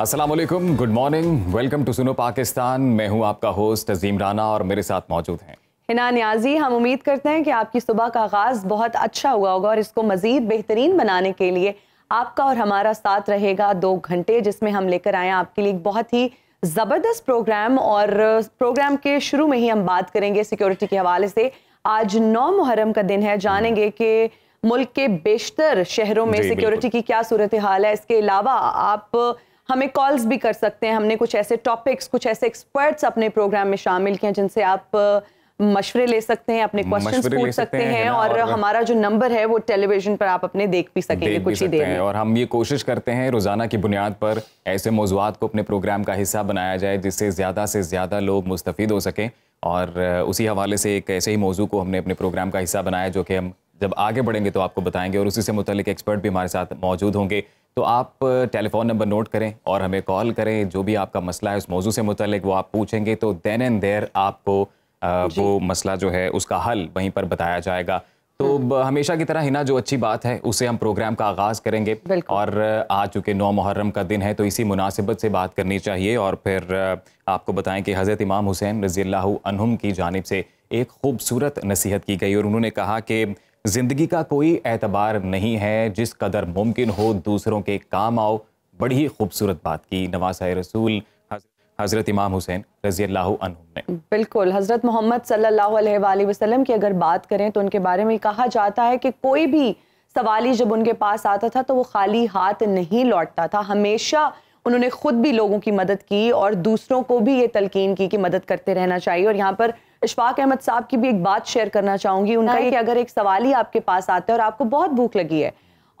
Aslam good morning welcome to सुनो पाकिस्तान मैं हूं आपका होस्ट अजीम राना और मेरे साथ मौजूद हैं हिना न्याजी हम उम्मीद करते हैं कि आपकी सुबह का आगाज़ बहुत अच्छा हुआ होगा और इसको मज़ीद बेहतरीन बनाने के लिए आपका और हमारा साथ रहेगा दो घंटे जिसमें हम लेकर आए आपके लिए बहुत ही ज़बरदस्त प्रोग्राम और प्रोग्राम के शुरू में ही हम बात करेंगे सिक्योरिटी के हवाले से आज नौ मुहर्रम का दिन है जानेंगे कि मुल्क के बेशतर शहरों में सिक्योरिटी की क्या सूरत हाल है इसके अलावा आप हमें कॉल्स भी कर सकते हैं हमने कुछ ऐसे टॉपिक्स कुछ ऐसे एक्सपर्ट्स अपने प्रोग्राम में शामिल किए हैं जिनसे आप मशवरे ले सकते हैं अपने क्वेश्चंस पूछ सकते, सकते हैं, हैं और, और हमारा जो नंबर है वो टेलीविजन पर आप अपने देख भी सकेंगे देख कुछ सकते ही देर में और हम ये कोशिश करते हैं रोजाना की बुनियाद पर ऐसे मौजूद को अपने प्रोग्राम का हिस्सा बनाया जाए जिससे ज्यादा से ज्यादा लोग मुस्तफ़ हो सकें और उसी हवाले से एक ऐसे ही मौजू को हमने अपने प्रोग्राम का हिस्सा बनाया जो कि हम जब आगे बढ़ेंगे तो आपको बताएंगे और उसी से मुतलिक एक्सपर्ट भी हमारे साथ मौजूद होंगे तो आप टेलीफोन नंबर नोट करें और हमें कॉल करें जो भी आपका मसला है उस मौजू से मुतलिक वो आप पूछेंगे तो देन एंड देर आपको वो मसला जो है उसका हल वहीं पर बताया जाएगा तो हम्म। हमेशा की तरह हिना जो अच्छी बात है उसे हम प्रोग्राम का आगाज़ करेंगे और आज चूँकि नौ मुहर्रम का दिन है तो इसी मुनासिबत से बात करनी चाहिए और फिर आपको बताएं कि हज़रत इमाम हुसैन रज़ी की जानब से एक खूबसूरत नसीहत की गई और उन्होंने कहा कि जिंदगी का कोई एतबार नहीं है जिस कदर मुमकिन हो दूसरों के काम आओ बड़ी ही खूबसूरत बात की नवाज रसूल हज़रत इमाम हुसैन रजी अल्लाह ने बिल्कुल हज़रत मोहम्मद सल्लल्लाहु वसलम की अगर बात करें तो उनके बारे में कहा जाता है कि कोई भी सवाली जब उनके पास आता था तो वो खाली हाथ नहीं लौटता था हमेशा उन्होंने खुद भी लोगों की मदद की और दूसरों को भी ये तलकीन की कि मदद करते रहना चाहिए और यहाँ पर इशफाक अहमद साहब की भी एक बात शेयर करना चाहूंगी उनका हाँ, कि अगर एक सवाल ही आपके पास आता है और आपको बहुत भूख लगी है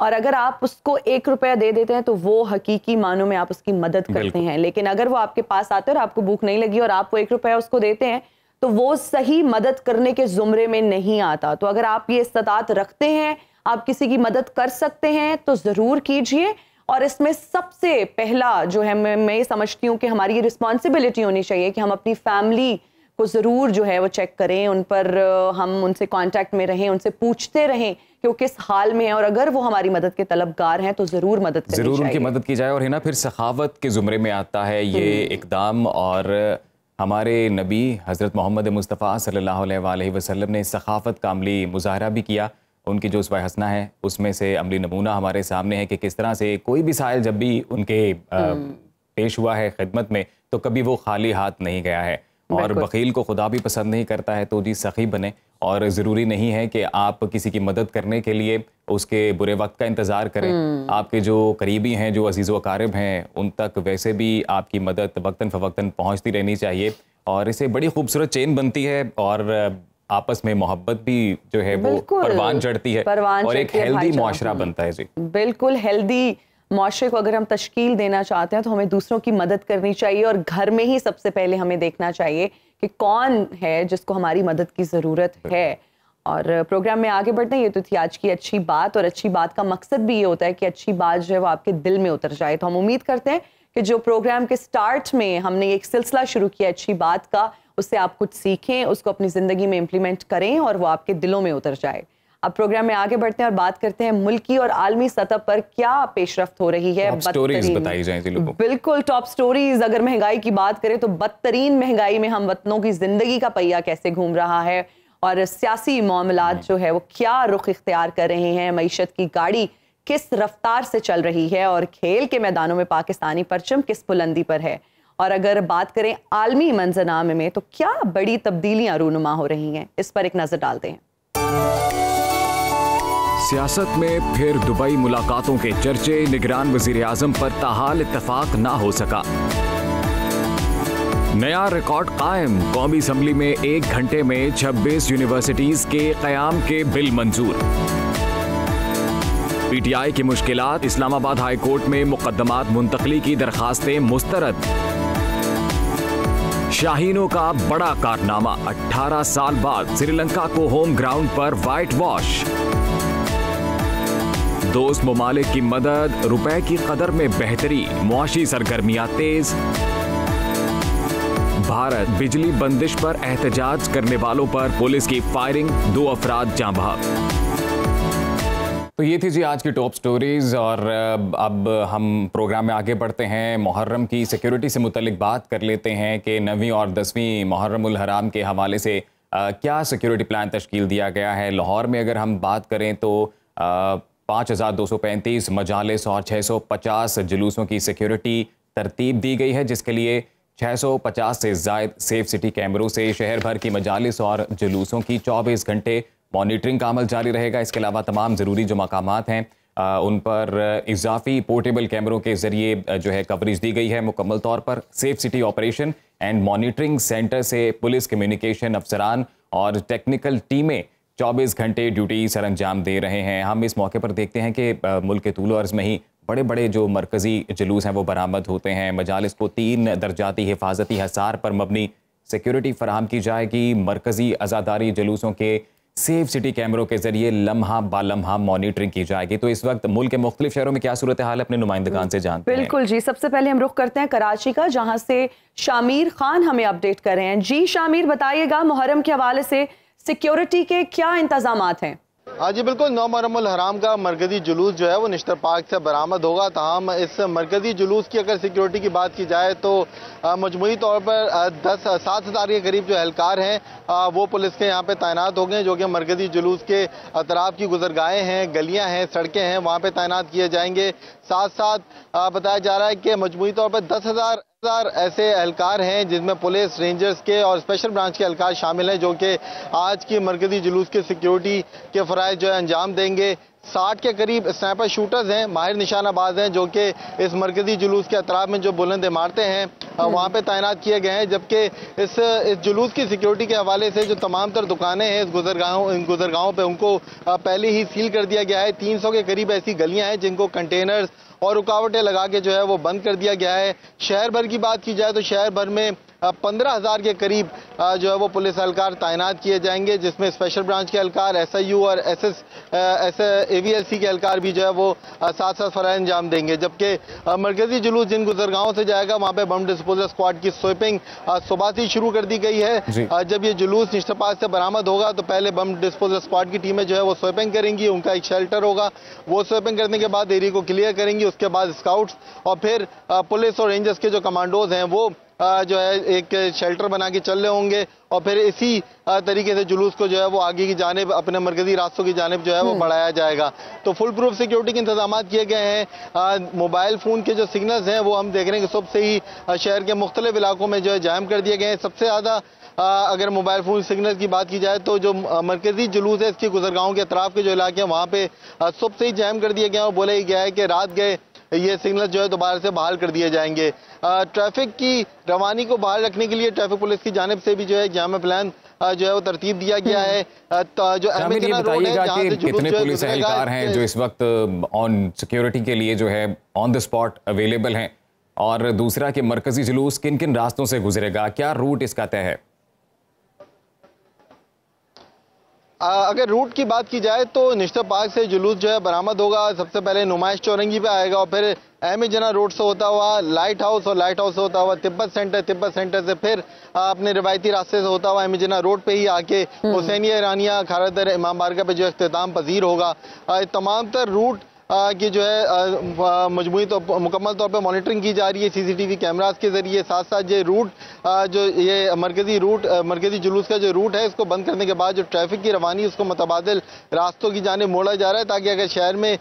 और अगर आप उसको एक रुपया दे देते हैं तो वो हकीकी मानों में आप उसकी मदद करते हैं लेकिन अगर वो आपके पास आते हैं और आपको भूख नहीं लगी और आप वो एक रुपया उसको देते हैं तो वो सही मदद करने के जुमरे में नहीं आता तो अगर आप ये इस्तात रखते हैं आप किसी की मदद कर सकते हैं तो ज़रूर कीजिए और इसमें सबसे पहला जो है मैं मैं समझती हूँ कि हमारी रिस्पॉन्सिबिलिटी होनी चाहिए कि हम अपनी फैमिली को ज़रूर जो है वो चेक करें उन पर हम उनसे कांटेक्ट में रहें उनसे पूछते रहें कि वो किस हाल में है और अगर वो हमारी मदद के तलबगार हैं तो ज़रूर मदद ज़रूर उनकी मदद की जाए और है ना फिर सखावत के ज़ुमरे में आता है ये हम्म। इकदाम और हमारे नबी हज़रत मोहम्मद मुस्तफ़ा सल्ला वसलम ने सखाफत का अमली मुजाहरा भी किया उनकी जो उस हसना है उसमें से अमली नमूना हमारे सामने है कि किस तरह से कोई भी साइल जब भी उनके हम्म। पेश हुआ है खिदमत में तो कभी वो खाली हाथ नहीं गया है और बकील को खुदा भी पसंद नहीं करता है तो जी सखी बने और ज़रूरी नहीं है कि आप किसी की मदद करने के लिए उसके बुरे वक्त का इंतज़ार करें हम्म। आपके जो करीबी हैं जो अजीज़ वकारब हैं उन तक वैसे भी आपकी मदद वक्ता फ़वक्ता पहुँचती रहनी चाहिए और इसे बड़ी खूबसूरत चेन बनती है और आपस में मोहब्बत भी जो है वो परवान चढ़ती है और एक हेल्दी मुआरा बनता है जी बिल्कुल हेल्दी माशरे को अगर हम तश्कील देना चाहते हैं तो हमें दूसरों की मदद करनी चाहिए और घर में ही सबसे पहले हमें देखना चाहिए कि कौन है जिसको हमारी मदद की ज़रूरत है और प्रोग्राम में आगे बढ़ते हैं ये तो थी आज की अच्छी बात और अच्छी बात का मकसद भी ये होता है कि अच्छी बात जो है वो आपके दिल में उतर जाए तो हम उम्मीद करते हैं कि जो प्रोग्राम के स्टार्ट में हमने एक सिलसिला शुरू किया अच्छी बात का उससे आप कुछ सीखें उसको अपनी ज़िंदगी में इम्प्लीमेंट करें और वो आपके दिलों में उतर जाए अब प्रोग्राम में आगे बढ़ते हैं और बात करते हैं मुल्की और आलमी सतह पर क्या पेशरफ हो रही है बिल्कुल टॉप स्टोरीज अगर महंगाई की बात करें तो बदतरीन महंगाई में हम वतनों की जिंदगी का पहिया कैसे घूम रहा है और सियासी मामला जो है वो क्या रुख इख्तियार कर रहे हैं मीशत की गाड़ी किस रफ्तार से चल रही है और खेल के मैदानों में पाकिस्तानी परचम किस बुलंदी पर है और अगर बात करें आलमी मंजरनामे में तो क्या बड़ी तब्दीलियां रूनुमा हो रही हैं इस पर एक नज़र डालते हैं सियासत में फिर दुबई मुलाकातों के चर्चे निगरान वजीर अजम पर ताहाल इतफाक ना हो सका नया रिकॉर्ड कायम कौमी असम्बली में एक घंटे में 26 यूनिवर्सिटीज के क्याम के बिल मंजूर पीटीआई की मुश्किल इस्लामाबाद हाई कोर्ट में मुकदमात मुंतकली की दरखास्तें मुस्तरद शाहीनों का बड़ा कारनामा 18 साल बाद श्रीलंका को होम ग्राउंड पर वाइट वॉश दोस्त ममालिक की मदद रुपए की कदर में बेहतरी मुआशी सरगर्मियाँ तेज भारत बिजली बंदिश पर एहतजाज करने वालों पर पुलिस की फायरिंग दो अफराद जाँ तो ये थी जी आज की टॉप स्टोरीज और अब हम प्रोग्राम में आगे बढ़ते हैं मुहर्रम की सिक्योरिटी से मुतलिक बात कर लेते हैं कि नवी और दसवीं मुहर्रम हराम के हवाले से आ, क्या सिक्योरिटी प्लान तश्कील दिया गया है लाहौर में अगर हम बात करें तो आ, पाँच हज़ार दो सौ पैंतीस मजालस और छः सौ पचास जुलूसों की सिक्योरिटी तरतीब दी गई है जिसके लिए 650 से जायद सेफ सिटी कैमरों से शहर भर की मजालस और जुलूसों की 24 घंटे मॉनिटरिंग का अमल जारी रहेगा इसके अलावा तमाम ज़रूरी जो मकाम हैं उन पर इजाफी पोर्टेबल कैमरों के ज़रिए जो है कवरेज दी गई है मुकम्मल तौर पर safe city operation and monitoring centre से पुलिस कम्युनिकेशन अफसरान और टेक्निकल टीमें 24 घंटे ड्यूटी सर अंजाम दे रहे हैं हम इस मौके पर देखते हैं कि मुल्क के तूलो अर्ज़ में ही बड़े बड़े जो मरकज़ी जुलूस हैं वो बरामद होते हैं मजालस को तीन दर्जाती हिफाजती हसार पर मबनी सिक्योरिटी फराहम की जाएगी मरकज़ी आज़ादारी जुलूसों के सेफ सिटी कैमरों के जरिए लम्हा बा लम्हा मॉनिटरिंग की जाएगी तो इस वक्त मुल्क के मुख्त शहरों में क्या सूरत हाल अपने नुमाइंदगान से जानते बिल्कुल हैं। जी सबसे पहले हम रुख करते हैं कराची का जहां से शामिर खान हमें अपडेट कर रहे हैं जी शामिर बताइएगा मुहर्रम के हवाले से सिक्योरिटी के क्या इंतजाम हैं हाँ जी बिल्कुल नौ मरमल हराम का मरकजी जुलूस जो है वो निश्तर पार्क से बरामद होगा तहम इस मरकजी जुलूस की अगर सिक्योरिटी की बात की जाए तो मजमूरी तौर पर दस सात हज़ार के करीब जो एहलकार हैं वो पुलिस के यहाँ पे तैनात हो गए जो कि मरकजी जुलूस के अतराब की गुजरगाहें हैं गलियाँ हैं सड़कें हैं वहाँ पर तैनात किए जाएंगे साथ साथ बताया जा रहा है कि मजमू तौर पर दस हज़ार हजार ऐसे एहलकार हैं जिसमें पुलिस रेंजर्स के और स्पेशल ब्रांच के एहलकार शामिल हैं जो कि आज की मरकजी जुलूस की सिक्योरिटी के फरज जो है अंजाम देंगे साठ के करीब स्नैपर शूटर्स हैं माहिर निशानाबाज हैं जो कि इस मरकजी जुलूस के अतराब में जो बुलंद इमारतें हैं हम्म। वहाँ पे तैनात किए गए हैं जबकि इस इस जुलूस की सिक्योरिटी के हवाले से जो तमाम तर दुकानें हैं इस गुजरगाहों इन गुजरगाहों पर उनको पहले ही सील कर दिया गया है तीन सौ के करीब ऐसी गलियाँ हैं जिनको कंटेनर्स और रुकावटें लगा के जो है वो बंद कर दिया गया है शहर भर की बात की जाए तो शहर भर में पंद्रह हज़ार के करीब जो है वो पुलिस एहलकार तैनात किए जाएंगे जिसमें स्पेशल ब्रांच के एहलकार एस आई यू और S S S A V L C के एहलकार भी जो है वो साथ साथ फ़रा अंजाम देंगे जबकि मरकजी जुलूस जिन गुजरगांव से जाएगा वहाँ पर बम डिस्पोजल स्क्वाड की स्वीपिंग सुबह से ही शुरू कर दी गई है जब ये जुलूस निश्तपात से बरामद होगा तो पहले बम डिस्पोजल स्क्वाड की टीमें जो है वो स्वीपिंग करेंगी उनका एक शेल्टर होगा वो स्वीपिंग करने के बाद एरिया को क्लियर करेंगी उसके बाद स्काउट्स और फिर पुलिस और रेंजर्स के जो कमांडोज हैं वो जो है एक शेल्टर बना के चल रहे होंगे और फिर इसी तरीके से जुलूस को जो है वो आगे की जानब अपने मरकजी रास्तों की जानब जो है वो हम्म। बढ़ाया जाएगा तो फुल प्रूफ सिक्योरिटी के इंतजाम किए गए हैं मोबाइल फ़ोन के जो सिग्नल्स हैं वो हम देख रहे हैं कि सुबह से ही शहर के मुख्तलिफ इलाकों में जो है जाम कर दिए गए हैं सबसे ज़्यादा अगर मोबाइल फ़ोन सिग्नल की बात की जाए तो जो मरकजी जुलूस है इसके गुजरगाहों के अतराफ के जो इलाके हैं वहाँ पे सुबह से ही जैम कर दिया गया और बोला ही गया है कि रात गए ये सिग्नल जो है दोबारा से बहाल कर दिए जाएंगे ट्रैफिक की रवानी को बहाल रखने के लिए ट्रैफिक पुलिस की जानब से भी जो है जाम प्लान जो है वो तरतीब दिया गया हम्म। है तो, जो अच्छा, कितने पुलिस एहलकार हैं जो इस वक्त ऑन सिक्योरिटी के लिए जो है ऑन द स्पॉट अवेलेबल हैं और दूसरा कि मरकजी जुलूस किन किन रास्तों से गुजरेगा क्या रूट इसका तय है अगर रूट की बात की जाए तो निश्चर पार्क से जुलूस जो है बरामद होगा सबसे पहले नुमाइश चौरंगी पे आएगा और फिर अहमद जना रोड से होता हुआ लाइट हाउस और लाइट हाउस से होता हुआ तिब्बत सेंटर तिब्बत सेंटर से फिर अपने रिवायती रास्ते से होता हुआ अहमद जना रोड पे ही आके हम्म। हुसैनिया ईरानिया खारादर इमाम बारगा पे जो अख्ताम पजीर होगा तमाम तर रूट की जो है मजमू तो, मुकम्मल तौर पर मॉनिटरिंग की जा रही है वी कैमराज के जरिए साथ साथ ये रूट जो ये मरकजी रूट मरकजी जुलूस का जो रूट है इसको बंद करने के बाद जो ट्रैफिक की रवानी उसको मुतबादल रास्तों की जाने मोड़ा जा रहा है ताकि अगर शहर में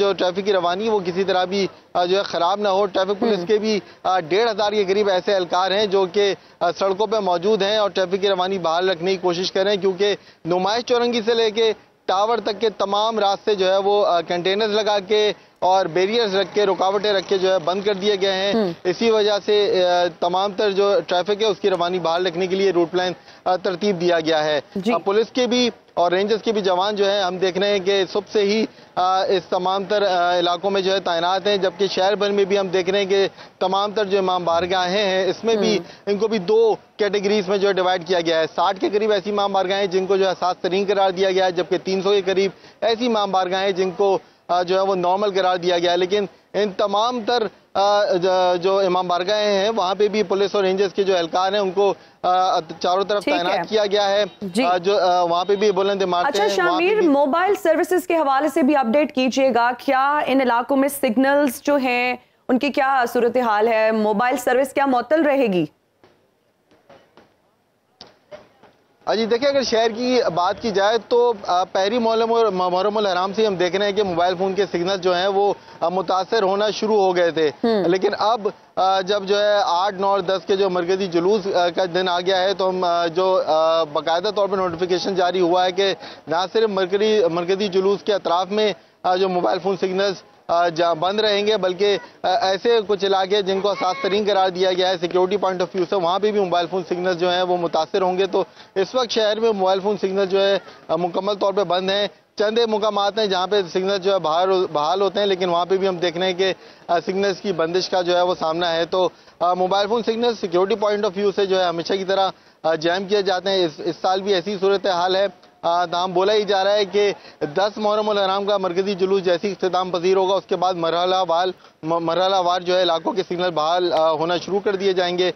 जो ट्रैफिक की रवानी वो किसी तरह भी जो है ख़राब ना हो ट्रैफिक पुलिस हम्म। के भी डेढ़ हज़ार के करीब ऐसे एहलकार हैं जो कि सड़कों पर मौजूद हैं और ट्रैफिक की रवानी बहाल रखने की कोशिश करें क्योंकि नुमाइश चौरंगी से लेके टावर तक के तमाम रास्ते जो है वो कंटेनर्स लगा के और बेरियर्स रख के रुकावटें रख के जो है बंद कर दिए गए हैं हम्म। इसी वजह से तमाम तर जो ट्रैफिक है उसकी रवानी बाहर रखने के लिए रूट प्लान तरतीब दिया गया है पुलिस के भी और रेंजर्स के भी जवान जो है हम देख रहे हैं कि सुबह से ही आ, इस तमाम तर इलाकों में जो है तैनात हैं जबकि शहर भर में भी हम देख रहे हैं कि तमाम तर जो इमाम बारगाहें हैं इसमें भी हम्म। इनको भी दो कैटेगरीज में जो है डिवाइड किया गया है साठ के करीब ऐसी इमाम बारगाहें जिनको जो है सात तरीन करार दिया गया है जबकि तीन सौ के करीब ऐसी इमाम बारगाहें जिनको जो है वो नॉर्मल करार दिया गया है लेकिन इन तमाम तर जो इमाम बारगाहें हैं वहाँ पे भी पुलिस और रेंजर्स के जो एहलकार हैं उनको चारों तरफ तैनात किया गया है जो वहाँ पे भी बुलंद इमारतें अच्छा शामिर मोबाइल सर्विसेज के हवाले से भी अपडेट कीजिएगा क्या इन इलाकों में सिग्नल्स जो हैं उनकी क्या सूरत हाल है मोबाइल सर्विस क्या मअतल रहेगी अजी देखिए अगर शहर की बात की जाए तो पहली मोहरम और मोहरम हराम से हम देख रहे हैं कि मोबाइल फ़ोन के सिग्नल जो हैं वो मुतासर होना शुरू हो गए थे हम्म। लेकिन अब जब जो है आठ नौ और दस के जो मरकजी जुलूस का दिन आ गया है तो हम जो बाकायदा तौर पर नोटिफिकेशन जारी हुआ है कि ना सिर्फ मरकरी मरकजी जुलूस के अतराफ़ में जो मोबाइल फ़ोन सिग्नल्स बंद रहेंगे बल्कि ऐसे कुछ इलाके जिनको सात तरीन करार दिया गया है सिक्योरिटी पॉइंट ऑफ व्यू से वहाँ पर भी मोबाइल फ़ोन सिग्नल जो है वो मुतासर होंगे तो इस वक्त शहर में मोबाइल फ़ोन सिग्नल जो है मुकम्मल तौर पर बंद हैं चंद मुकाम हैं जहाँ पे सिग्नल जो है बाहर बहाल होते हैं लेकिन वहाँ पे भी हम देख रहे हैं कि सिग्नल्स की बंदिश का जो है वो सामना है तो mobile phone signal security point of view से जो है हमेशा की तरह जैम किए जाते हैं इस, इस साल भी ऐसी सूरत हाल है नाम बोला ही जा रहा है कि दस मुहरम हराम का मरकजी जुलूस जैसी इख्ताम पजीर होगा उसके बाद मरहला वाल मरहला वार जो है इलाकों के सिग्नल बहाल होना शुरू कर दिए जाएंगे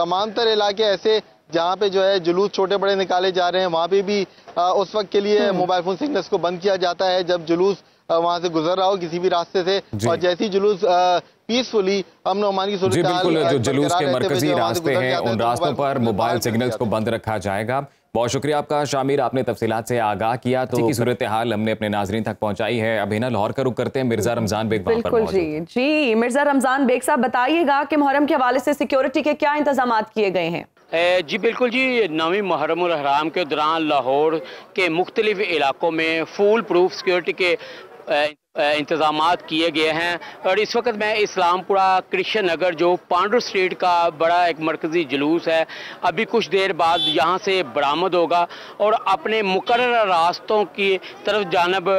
तमाम तर इलाके ऐसे जहाँ पे जो है जुलूस छोटे बड़े निकाले जा रहे हैं वहाँ पे भी आ, उस वक्त के लिए हम्म। मोबाइल फोन सिग्नल्स को बंद किया जाता है जब जुलूस वहाँ से गुजर रहा हो किसी भी रास्ते से और जैसी जुलूस पीसफुली अमन अमान की जुलूस के मरकजी रास्ते हैं उन तो रास्तों पर मोबाइल सिग्नल्स को बंद रखा जाएगा बहुत शुक्रिया आपका शामिर आपने तफसीत से आगाह किया तो की सूरत हाल हमने अपने नाजरन तक पहुंचाई है अभी ना लाहौर का रुख करते हैं मिर्जा रमजान बेग बिल्कुल जी जी मिर्जा रमजान बेग साहब बताइएगा कि मुहर्रम के हवाले से सिक्योरिटी के क्या इंतजाम किए गए हैं जी बिल्कुल जी नवी मुहरम के दौरान लाहौर के मुख्तलिफ इलाकों में फूल प्रूफ सिक्योरिटी के इंतज़ाम किए गए हैं और इस वक्त मैं इस्लामपुरा कृष्ण नगर जो पांडू स्ट्रीट का बड़ा एक मरकज़ी जुलूस है अभी कुछ देर बाद यहाँ से बरामद होगा और अपने मुकर रास्तों की तरफ जानब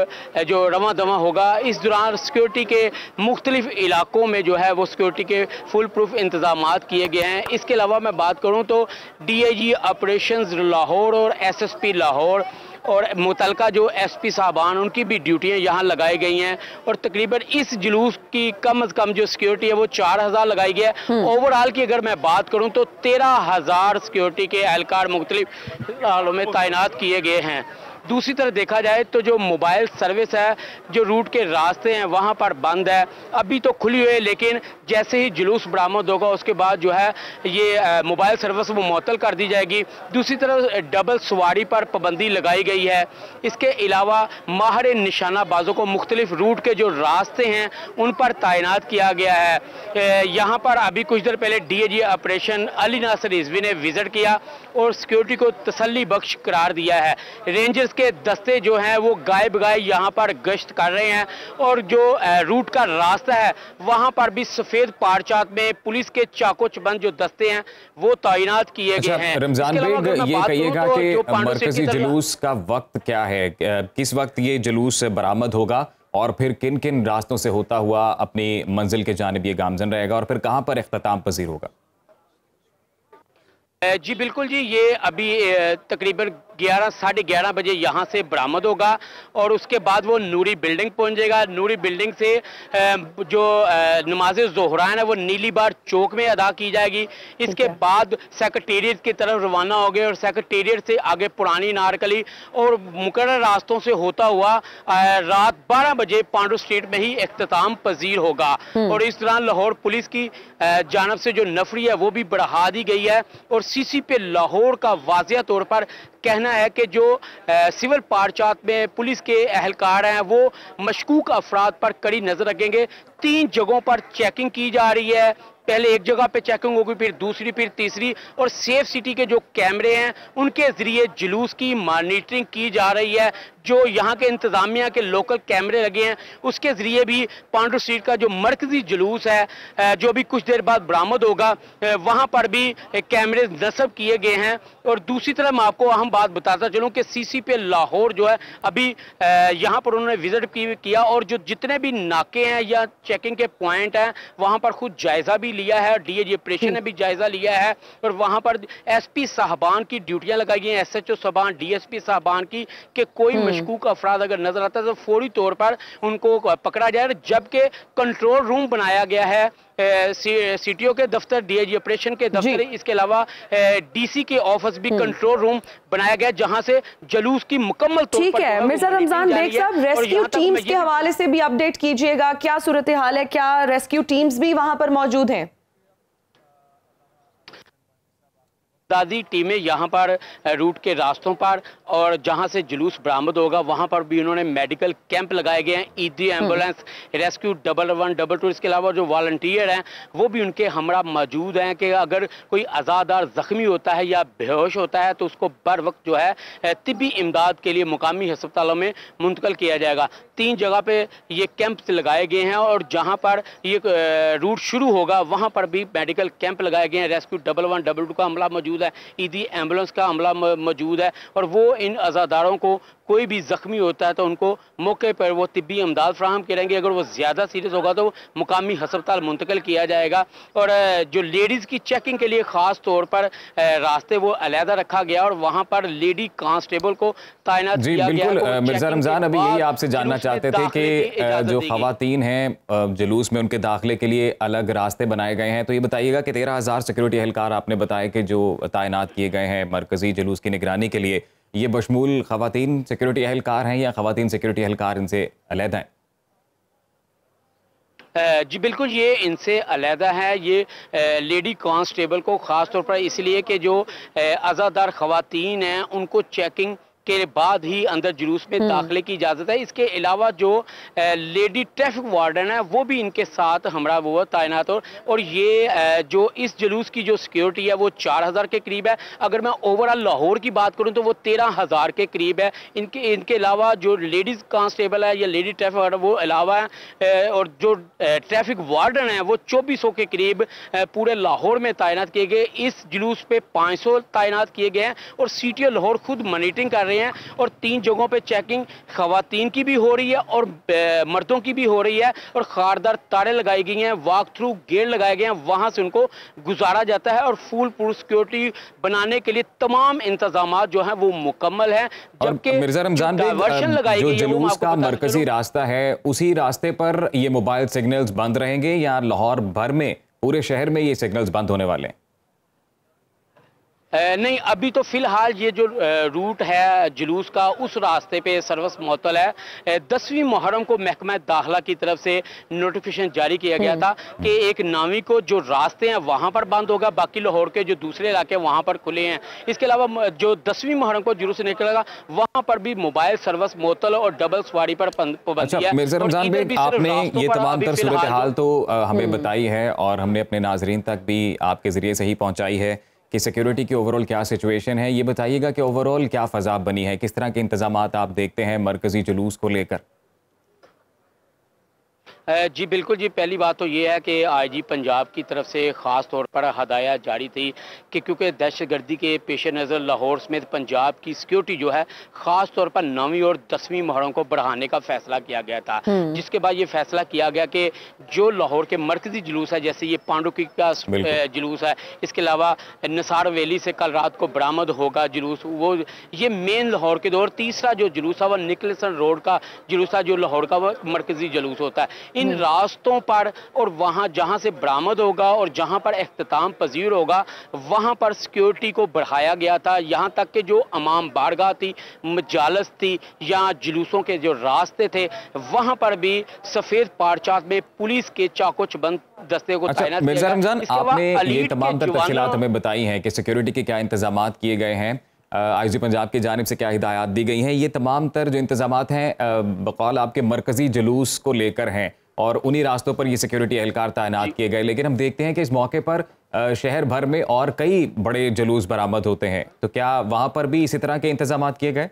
जो रवा दवा होगा इस दौरान सिक्योरिटी के मुख्तलिफ इलाकों में जो है वो सिक्योरिटी के फुल प्रूफ इंतजाम किए गए हैं इसके अलावा मैं बात करूँ तो D I G operation Lahore और एस एस पी लाहौर और मुतलका जो एस पी साहबान उनकी भी ड्यूटियाँ यहाँ लगाई गई हैं और तकरीबन इस जुलूस की कम अज़ कम जो सिक्योरिटी है वो चार हज़ार लगाई गई है ओवरऑल हम्म। की अगर मैं बात करूँ तो तेरह हज़ार सिक्योरिटी के एहलकार मुख्तलिफ में तैनात किए गए हैं दूसरी तरफ देखा जाए तो जो मोबाइल सर्विस है जो रूट के रास्ते हैं वहाँ पर बंद है अभी तो खुली हुई है लेकिन जैसे ही जुलूस बरामद होगा उसके बाद जो है ये मोबाइल सर्विस वो मअतल कर दी जाएगी दूसरी तरफ डबल सवारी पर पाबंदी लगाई गई है इसके अलावा माहर निशानाबाजों को मुख्तलिफ रूट के जो रास्ते हैं उन पर तैनात किया गया है यहाँ पर अभी कुछ देर पहले D A G operation Ali Nasir Rizvi ने विजिट किया और सिक्योरिटी को तसली बख्श करार दिया है रेंजर्स के दस्ते जो हैं वो गाय बगाए यहाँ पर गश्त कर रहे हैं और जो रूट का रास्ता है वहाँ पर भी सफ़ेद पारचात में पुलिस के चाको चबंद जो दस्ते हैं वो तैनात किए अच्छा, गए हैं रमजान बेग ये कहिएगा तो कि मरकजी जुलूस का वक्त क्या है किस वक्त ये जुलूस बरामद होगा और फिर किन किन रास्तों से होता हुआ अपनी मंजिल के जानब ये गामजन रहेगा और फिर कहाँ पर अख्ताम पजीर होगा जी बिल्कुल जी ये अभी तकरीबन ग्यारह साढ़े ग्यारह बजे यहाँ से बरामद होगा और उसके बाद वो नूरी बिल्डिंग पहुँचेगा नूरी बिल्डिंग से जो नमाज जोहरान है वो नीली बार चौक में अदा की जाएगी इसके बाद सेक्रेटेरिएट की तरफ रवाना हो गए और सेक्रटेरियट से आगे पुरानी नारकली और मुकर रास्तों से होता हुआ रात बारह बजे पांडू स्ट्रीट में ही अख्ताम पजीर होगा हम्म। और इस दौरान लाहौर पुलिस की जानब से जो नफरी है वो भी बढ़ा दी गई है और सी सी पे लाहौर का वाजिया तौर पर कहना है कि जो सिविल पार्चात में पुलिस के अहलकार हैं वो मशकूक अफराद पर कड़ी नज़र रखेंगे तीन जगहों पर चेकिंग की जा रही है पहले एक जगह पे चेकिंग होगी फिर दूसरी फिर तीसरी और सेफ सिटी के जो कैमरे हैं उनके ज़रिए जुलूस की मॉनिटरिंग की जा रही है जो यहाँ के इंतज़ामिया के लोकल कैमरे लगे हैं उसके ज़रिए भी पांडू स्ट्रीट का जो मरकजी जुलूस है जो भी कुछ देर बाद बरामद होगा वहाँ पर भी कैमरे नस्ब किए गए हैं और दूसरी तरफ मैं आपको अहम बात बताता चलूँ कि सी सी पे लाहौर जो है अभी यहाँ पर उन्होंने विज़िट किया और जो जितने भी नाके हैं या चेकिंग के पॉइंट हैं वहाँ पर खुद जायज़ा भी लिया है डी जी ऑपरेशन ने भी जायज़ा लिया है और वहाँ पर एस पी साहबान की ड्यूटियाँ लगाई गई हैं एस एच ओ साहबान डी एस पी साहबान की कि कोई हम्म। मशकूक अफराद अगर नजर आता है तो फौरी तौर पर उनको पकड़ा जाए जबकि कंट्रोल रूम बनाया गया है सीटीओ के दफ्तर डीआईजी ऑपरेशन के दफ्तर इसके अलावा डीसी के ऑफिस भी कंट्रोल रूम हम्म। बनाया गया जहां से जलूस की मुकम्मल ठीक है मिर्जा रमजान बेग साहब रेस्क्यू टीम्स के हवाले से भी अपडेट कीजिएगा क्या सूरत हाल है क्या रेस्क्यू टीम्स भी वहां पर मौजूद हैं दादी टीमें यहाँ पर रूट के रास्तों पर और जहाँ से जुलूस बरामद होगा वहाँ पर भी उन्होंने मेडिकल कैंप लगाए गए हैं ईदी हम्म। Ambulance rescue double one double two इसके अलावा जो वॉल्टियर हैं वो भी उनके हमरा मौजूद हैं कि अगर कोई आज़ादार ज़ख्मी होता है या बेहोश होता है तो उसको बर वक्त जो है तिबी इमदाद के लिए मुकामी हस्पतालों में मुंतकल किया जाएगा तीन जगह पर ये कैंप्स लगाए गए हैं और जहाँ पर ये रूट शुरू होगा वहाँ पर भी मेडिकल कैंप लगाए गए हैं rescue double one double two का हमला मौजूद मौजूद है ईदी e एम्बुलेंस का अमला मौजूद है और वो इन अजादारों को कोई भी ज़ख्मी होता है तो उनको मौके पर वो तबी अमदाद फ्राहम करेंगे अगर वो ज़्यादा सीरियस होगा तो मुकामी हस्पताल मुंतकिल किया जाएगा और जो लेडीज़ की चेकिंग के लिए ख़ास तौर पर रास्ते वो अलहदा रखा गया और वहाँ पर लेडी कांस्टेबल को तैनात किया बिल्कुल मिर्जा रमजान अभी यही आपसे जानना चाहते थे कि जो खातन हैं जुलूस में उनके दाखिले के लिए अलग रास्ते बनाए गए हैं तो ये बताइएगा कि तेरह हज़ार सिक्योरिटी एहलकार आपने बताया कि जो तैनात किए गए हैं मरकजी जुलूस की निगरानी के लिए ये बशमूल खातन सिक्योरिटी अहलकार हैं या खातन सिक्योरिटी अहलकार इनसे अलहद हैं जी बिल्कुल ये इनसे अलहदा है ये लेडी कांस्टेबल को ख़ास तौर पर इसलिए कि जो अज़ादार ख़वातीन हैं उनको चेकिंग के बाद ही अंदर जुलूस में हम्म। दाखिले की इजाज़त है इसके अलावा जो लेडी ट्रैफिक वार्डन है वो भी इनके साथ हमारा वो तैनात हो और ये जो इस जुलूस की जो सिक्योरिटी है वो चार हज़ार के करीब है अगर मैं ओवरऑल लाहौर की बात करूँ तो वो तेरह हज़ार के करीब है इनके इनके अलावा जो लेडीज़ कांस्टेबल है या लेडी ट्रैफिक वार्डन वो अलावा है और जो ट्रैफिक वार्डन है वो सौ के करीब पूरे लाहौर में तैनात किए गए इस जुलूस पे पाँच सौ तैनात किए गए हैं और सी लाहौर खुद मॉनिटरिंग कर रहे हैं हैं और तीन जगहों पे चेकिंग खातन की भी हो रही है और मर्दों की भी हो रही है और खारदार तारें लगाई गई हैं वॉक थ्रू गेट लगाए गए हैं वहाँ से उनको गुजारा जाता है और फुल प्रूफ सिक्योरिटी बनाने के लिए तमाम इंतजाम जो हैं वो मुकम्मल हैं जबकि मिर्जा रमजान वर्षन लगाई गई है का मरकजी रास्ता है उसी रास्ते पर ये मोबाइल सिग्नल्स बंद रहेंगे या लाहौर भर में पूरे शहर में ये सिग्नल्स बंद होने वाले हैं नहीं अभी तो फ़िलहाल ये जो रूट है जुलूस का उस रास्ते पे सर्वस मअतल है दसवीं मुहर्रम को महकमा दाखला की तरफ से नोटिफिकेशन जारी किया गया हम्म। था कि एक नावी को जो रास्ते हैं वहाँ पर बंद होगा बाकी लाहौर के जो दूसरे इलाके हैं वहाँ पर खुले हैं इसके अलावा जो दसवीं मुहर्रम को जुलूस निकलेगा वहाँ पर भी मोबाइल सर्वस मुतल और डबल सवारी पर पाबंदी अच्छा, है तो, हमें हम्म। बताई है और हमने अपने नाजरीन तक भी आपके ज़रिए से ही पहुँचाई है कि सिक्योरिटी की ओवरऑल क्या सिचुएशन है ये बताइएगा कि ओवरऑल क्या फजा बनी है किस तरह के इंतजाम आप देखते हैं मरकजी जुलूस को लेकर जी बिल्कुल जी पहली बात तो ये है कि आईजी पंजाब की तरफ से ख़ास तौर पर हदायत जारी थी कि क्योंकि दहशत गर्दी के पेश नज़र लाहौर समेत पंजाब की सिक्योरिटी जो है ख़ास तौर पर नौवीं और दसवीं महरों को बढ़ाने का फ़ैसला किया गया था हम्म। जिसके बाद ये फैसला किया गया कि जो लाहौर के मरकजी जुलूस है जैसे ये पांडुकी का जुलूस है इसके अलावा निसार वैली से कल रात को बरामद होगा जुलूस वो ये मेन लाहौर के दौर तीसरा जो जुलूस है वह निकलसन रोड का जुलूस है जो लाहौर का वह मरकजी जुलूस होता है इन हम्म। रास्तों पर और वहाँ जहाँ से बरामद होगा और जहाँ पर अख्ताम पजीर होगा वहाँ पर सिक्योरिटी को बढ़ाया गया था यहाँ तक कि जो अमाम बारगाह थी मजालस थी या जुलूसों के जो रास्ते थे वहाँ पर भी सफ़ेद पार्चात में पुलिस के चाको बंद दस्ते को अच्छा, रमजान आपने ये तमाम हमें बताई हैं कि सिक्योरिटी के क्या इंतजाम किए गए हैं आई जी पंजाब की जानब से क्या हिदायत दी गई हैं ये तमाम तर जो इंतजाम हैं बकौल आपके मरकज़ी जुलूस को लेकर हैं और उन्हीं रास्तों पर ये सिक्योरिटी एहलकार तैनात किए गए लेकिन हम देखते हैं कि इस मौके पर शहर भर में और कई बड़े जुलूस बरामद होते हैं तो क्या वहाँ पर भी इसी तरह के इंतजाम किए गए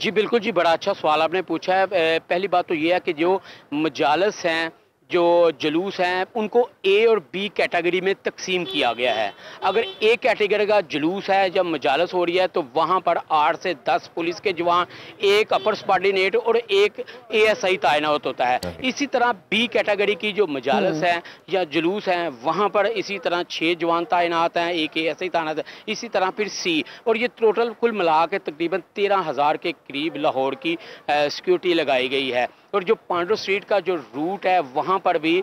जी बिल्कुल जी बड़ा अच्छा सवाल आपने पूछा है पहली बात तो यह है कि जो मजालस हैं जो जुलूस हैं उनको ए और बी कैटेगरी में तकसीम किया गया है अगर ए कैटेगरी का जुलूस है जब मजालस हो रही है तो वहाँ पर आठ से दस पुलिस के जवान एक अपर सबॉर्डिनेट और एक ए एस आई तैनात होता है हाँ। इसी तरह बी कैटेगरी की जो मजालस हम्म। हैं या जुलूस हैं वहाँ पर इसी तरह छः जवान तैनात हैं एक ए एस आई तैनात है इसी तरह फिर सी और ये टोटल कुल मिला के तकरीबन तेरह हज़ार के करीब लाहौर की सिक्योरिटी लगाई गई है और जो पांडव स्ट्रीट का जो रूट है वहाँ पर भी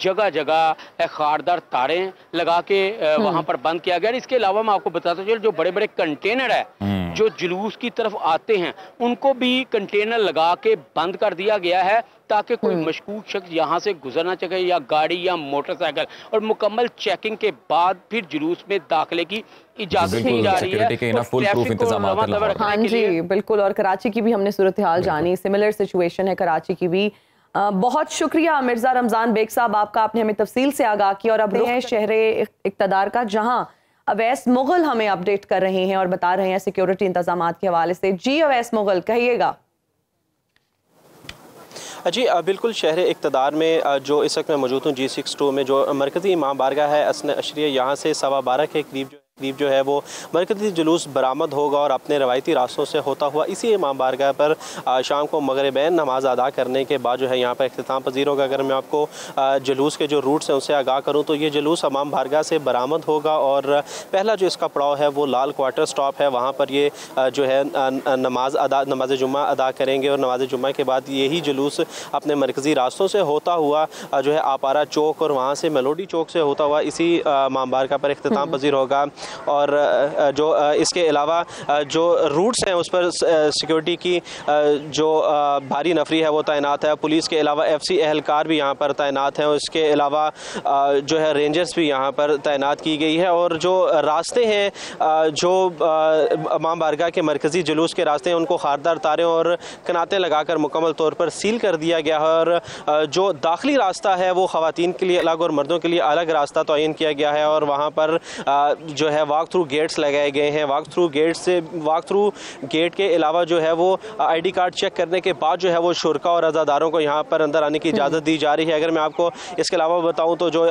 जगह जगह खारदार तारे लगा के हम्म। वहाँ पर बंद किया गया इसके अलावा मैं आपको बताता चल जो बड़े बड़े कंटेनर है हम्म। जो जुलूस की तरफ आते हैं उनको भी कंटेनर लगा के बंद कर दिया गया है ताकि कोई हम्म। मशकूक शख्स यहाँ से गुजरना चाहे या गाड़ी या मोटरसाइकिल और मुकम्मल चेकिंग के बाद फिर जुलूस में दाखिले की इजाजत हाँ बिल्कुल और कराची की भी हमने सूरत हाल जानी सिमिलर सिचुएशन है कराची की भी बहुत शुक्रिया मिर्ज़ा रमज़ान बेग साहब आपका आपने हमें तफसील से आगाह किया और अब रुख है शहर इकतदार का जहाँ अवैस मुगल हमें अपडेट कर रहे हैं और बता रहे हैं सिक्योरिटी इंतजाम के हवाले से जी अवैस मुगल कहिएगा जी बिल्कुल शहर इकतदार में जो इस वक्त मैं मौजूद हूँ जी सिक्स टू में जो मरकज़ी इमाम बारगा है असन अशरिया यहाँ से सवा बारह के करीब जो करीब जो है वो मरकजी जुलूस बरामद होगा और अपने रवायती रास्तों से होता हुआ इसी इमाम बारगाह पर शाम को मगरबैन नमाज अदा करने के बाद जो है यहाँ पर अख्ताम पजीर होगा अगर मैं आपको जुलूस के जो रूट्स हैं उनसे आगाह करूँ तो ये जुलूस इमाम बारगाह से बरामद होगा और पहला जो इसका पड़ाव है वो लाल क्वार्टर स्टॉप है वहाँ पर ये जो है नमाज अदा नमाज जुम्मा अदा करेंगे और नमाज जुम्मा के बाद यही जुलूस अपने मरकज़ी रास्तों से होता हुआ जो है आपारा चौक और वहाँ से मेलोडी चौक से होता हुआ इसी मामबारका पर अख्ताम हम्म। पजीर होगा और जो इसके अलावा जो रूट्स हैं उस पर सिक्योरिटी की जो भारी नफरी है वो तैनात है पुलिस के अलावा एफ सी एहलकार भी यहाँ पर तैनात हैं उसके अलावा जो है रेंजर्स भी यहाँ पर तैनात की गई है और जो रास्ते हैं जो माम बारगा के मरकज़ी जुलूस के रास्ते हैं उनको खारदार तारें और कनातें लगाकर मुकम्मल तौर पर सील कर दिया गया है और जो दाखिली रास्ता है वो ख़वान के लिए अलग और मर्दों के लिए अलग रास्ता तयन किया गया है और वहाँ पर जो है वाक थ्रू गेट्स लगाए गए हैं वॉक थ्रू गेट से वाक थ्रू गेट के अलावा जो है वो आईडी कार्ड चेक करने के बाद जो है वो शुरा और अजादारों को यहाँ पर अंदर आने की हम्म। इजाज़त दी जा रही है अगर मैं आपको इसके अलावा बताऊँ तो जो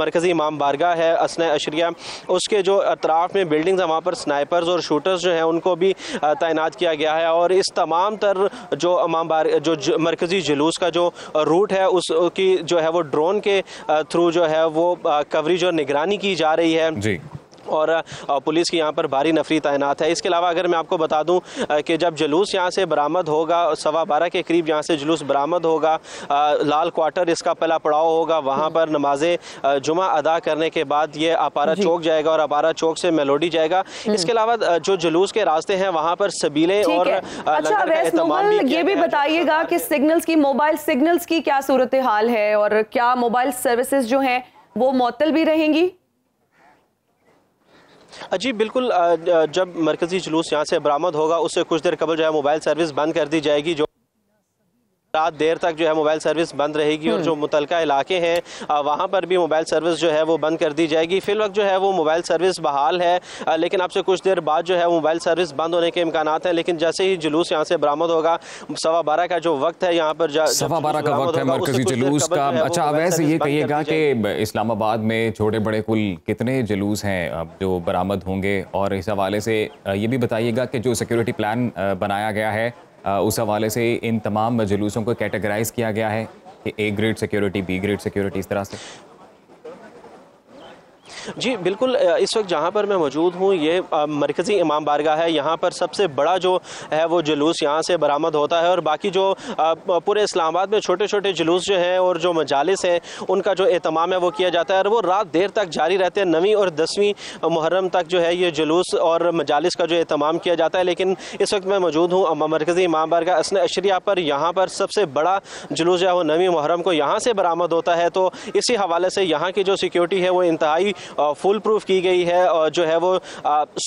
मरकज़ी इमाम बारगा है असन अशरिया उसके जो अतराफ़ में बिल्डिंग्स हैं वहाँ पर स्नाइपर्स और शूटर्स जो हैं उनको भी तैनात किया गया है और इस तमाम तर जो इमाम बार जो, मरकज़ी जुलूस का जो रूट है उसकी जो है वो ड्रोन के थ्रू जो है वो कवरेज और निगरानी की जा रही है जी और पुलिस की यहाँ पर भारी नफरी तैनात है इसके अलावा अगर मैं आपको बता दूँ कि जब जुलूस यहाँ से बरामद होगा सवा बारह के करीब यहाँ से जुलूस बरामद होगा लाल क्वार्टर इसका पहला पड़ाव होगा वहाँ पर नमाजें जुमा अदा करने के बाद ये अपारा चौक जाएगा और अपारा चौक से मेलोडी जाएगा हम्म। इसके अलावा जो जुलूस के रास्ते हैं वहाँ पर सबीले और अच्छा, ये भी बताइएगा कि सिग्नल्स की मोबाइल सिग्नल्स की क्या सूरत हाल है और क्या मोबाइल सर्विसेज जो हैं वो मअतल भी रहेंगी जी बिल्कुल जब मरकजी जुलूस यहाँ से बरामद होगा उससे कुछ देर कबल जो है मोबाइल सर्विस बंद कर दी जाएगी जो रात देर तक जो है मोबाइल सर्विस बंद रहेगी और जो हम्म। मुतल इलाके हैं वहाँ पर भी मोबाइल सर्विस जो है वो बंद कर दी जाएगी फिल वक्त जो है वो मोबाइल सर्विस बहाल है लेकिन आपसे कुछ देर बाद जो है मोबाइल सर्विस बंद होने के इम्कान हैं लेकिन जैसे ही जुलूस यहाँ से बरामद होगा सवा बारह का जो वक्त है यहाँ पर सवा बारह का वक्त है मरकजी जुलूस का अच्छा वैसे ये कहिएगा कि इस्लामाबाद में छोटे बड़े कुल कितने जुलूस हैं जो बरामद होंगे और इस हवाले से ये भी बताइएगा कि जो सिक्योरिटी प्लान बनाया गया है उस हवाले से इन तमाम जुलूसों को कैटेगराइज किया गया है कि A grade security B grade security इस तरह से जी बिल्कुल इस वक्त जहाँ पर मैं मौजूद हूँ ये मरकज़ी इमाम बारगाह है यहाँ पर सबसे बड़ा जो है वो जुलूस यहाँ से बरामद होता है और बाकी जो पूरे इस्लामाबाद में छोटे छोटे जुलूस जो हैं और जो मजालस हैं उनका जो अहतमाम है वो किया जाता है और वो रात देर तक जारी रहते हैं नवीं और दसवीं मुहर्रम तक जो है ये जुलूस और मजालस का जो अहतमाम किया जाता है लेकिन इस वक्त मैं मौजूद हूँ मरकज़ी इमाम बारगा असन अशरिया पर यहाँ पर सबसे बड़ा जुलूस जो है वो नवी मुहर्रम को यहाँ से बरामद होता है तो इसी हवाले से यहाँ की जो सिक्योरिटी है वो इंतहाई फुल प्रूफ की गई है और जो है वो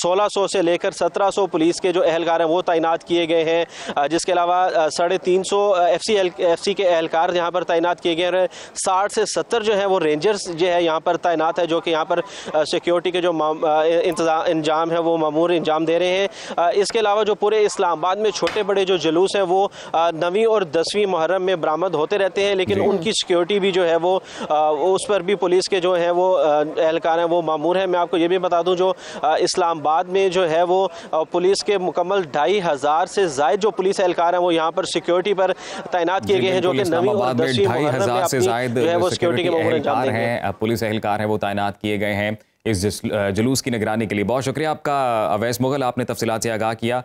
सोलह सौ से लेकर सत्रह सौ पुलिस के जो एहलकार हैं वो तैनात किए गए हैं जिसके अलावा साढ़े तीन सौ एफ सी एफ सी के एहलकार यहाँ पर तैनात किए गए हैं साठ से सत्तर जो है वो रेंजर्स जो है यहाँ पर तैनात है जो कि यहाँ पर सिक्योरिटी के जो इंजाम है वो मामूर इंजाम दे रहे हैं इसके अलावा जो पूरे इस्लामाबाद में छोटे बड़े जो जुलूस हैं वो नवीं और दसवीं मुहर्रम में बरामद होते रहते हैं लेकिन उनकी सिक्योरिटी भी जो है वो उस पर भी पुलिस के जो है वो एहलकार जा रहे हैं वो मामूर हैं मैं आपको ये भी बता दूं जो इस्लामाबाद में जो है वो पुलिस के मुकम्मल ढाई हज़ार से जायद जो पुलिस एहलकार हैं वो यहाँ पर सिक्योरिटी पर तैनात किए गए हैं जो कि नवी और दसवीं से जायद जो है वो सिक्योरिटी के मामूर अंजाम हैं पुलिस एहलकार हैं वो तैनात किए गए हैं इस जुलूस की निगरानी के लिए बहुत शुक्रिया आपका अवैस मुगल आपने तफसीत से आगाह किया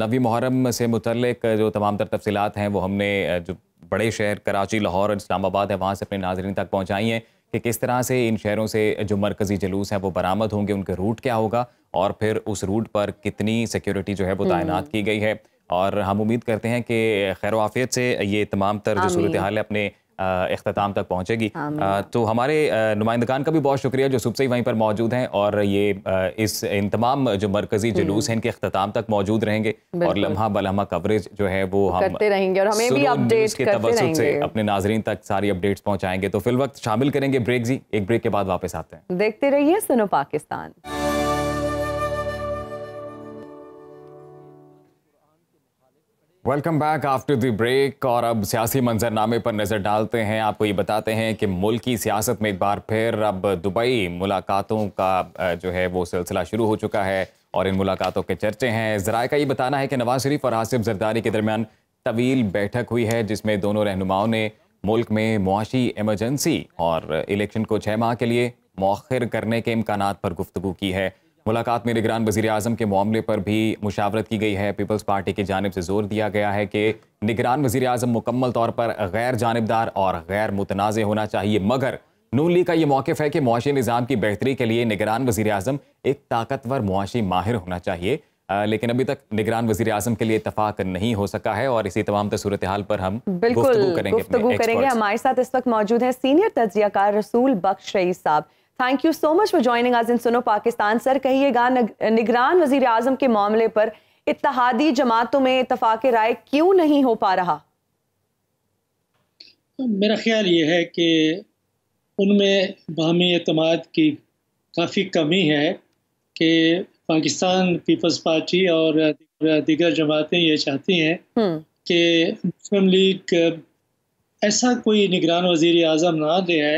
नवी मुहर्रम से मुतलक जो तमाम तर तफसीत हैं वो हमने जो बड़े शहर कराची लाहौर और इस्लामाबाद है वहाँ से अपने नाजरन तक पहुँचाई हैं कि किस तरह से इन शहरों से जो मरकजी जलूस हैं वो बरामद होंगे उनके रूट क्या होगा और फिर उस रूट पर कितनी सिक्योरिटी जो है वो तैनात हम्म। की गई है और हम उम्मीद करते हैं कि खैर आफियत से ये तमाम तर जो सूरत हाल है अपने अख्ताम तक पहुँचेगी तो हमारे नुमाइंदगान का भी बहुत शुक्रिया जो सबसे ही वहीं पर मौजूद हैं और ये इस इन तमाम जो मरकजी हम्म। जुलूस हैं इनके अख्ताम तक मौजूद रहेंगे और लम्हा बलम्हा कवरेज जो है वो हम करते रहेंगे और हमें भी अपडेट के से अपने नाजरीन तक सारी अपडेट्स पहुँचाएंगे तो फिल वक्त शामिल करेंगे ब्रेक जी एक ब्रेक के बाद वापस आते हैं देखते रहिए सुनो Pakistan welcome back after the break और अब सियासी मंजरनामे पर नज़र डालते हैं आपको ये बताते हैं कि मुल्क की सियासत में एक बार फिर अब दुबई मुलाकातों का जो है वो सिलसिला शुरू हो चुका है और इन मुलाकातों के चर्चे हैं जराए का ये बताना है कि नवाज शरीफ और आसिफ जरदारी के दरमियान तवील बैठक हुई है जिसमें दोनों रहनुमाओं ने मुल्क में मुआशी एमरजेंसी और इलेक्शन को छः माह के लिए मौखर करने के इम्कान पर गुफ्तु की है मुलाकात में निगरान वजीर अजम के मामले पर भी मुशावरत की गई है पीपल्स पार्टी की जानब से जोर दिया गया है कि निगरान वजीर अजम मुकम्मल तौर पर गैर जानबदार और गैर मुतनाज़ होना चाहिए मगर नू लीग का ये मौक़ है कि मुआशी निज़ाम की बेहतरी के लिए निगरान वजी अजम एक ताकतवर मुआशी माहिर होना चाहिए आ, लेकिन अभी तक निगरान वजी अजम के लिए इतफाक नहीं हो सका है और इसी तमाम सूरत हाल पर हम बिल्कुल करेंगे, करेंगे हमारे साथ इस वक्त मौजूद है सीनियर तजिया रसूल बख्श रही साहब thank you so much for joining आज इन सुनो पाकिस्तान सर कहिएगा निगरान वजीर आजम के मामले पर इतिहादी जमातों में इतफाक राय क्यों नहीं हो पा रहा मेरा ख्याल ये है कि उनमें बहमी अतमाद की काफ़ी कमी है कि पाकिस्तान पीपल्स पार्टी और दीगर जमातें ये चाहती हैं हम्म। कि मुस्लिम लीग ऐसा कोई निगरान वजीर अजम ना दे है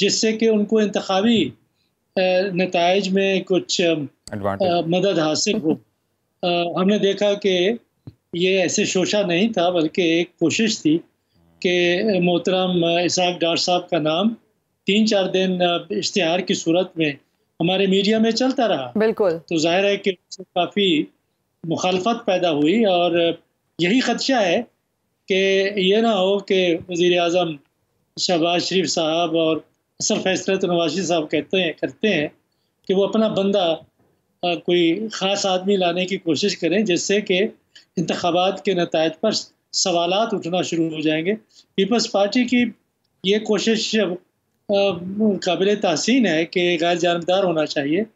जिससे कि उनको इंतवी नतज में कुछ मदद हासिल हो हमने देखा कि ये ऐसे शोशा नहीं था बल्कि एक कोशिश थी कि मोहतरम इसाक डार साहब का नाम तीन चार दिन इश्तहार की सूरत में हमारे मीडिया में चलता रहा बिल्कुल तो जाहिर है कि काफ़ी मुखालफत पैदा हुई और यही खदशा है कि ये ना हो कि वज़ी अजम शहबाज शरीफ साहब और असल फैसला तो नवाजी साहब कहते हैं करते हैं कि वो अपना बंदा आ, कोई ख़ास आदमी लाने की कोशिश करें जिससे कि इंतबात के नतज पर सवाल उठना शुरू हो जाएंगे पीपल्स पार्टी की ये कोशिश काबिल तहसीन है कि गैर जानबदार होना चाहिए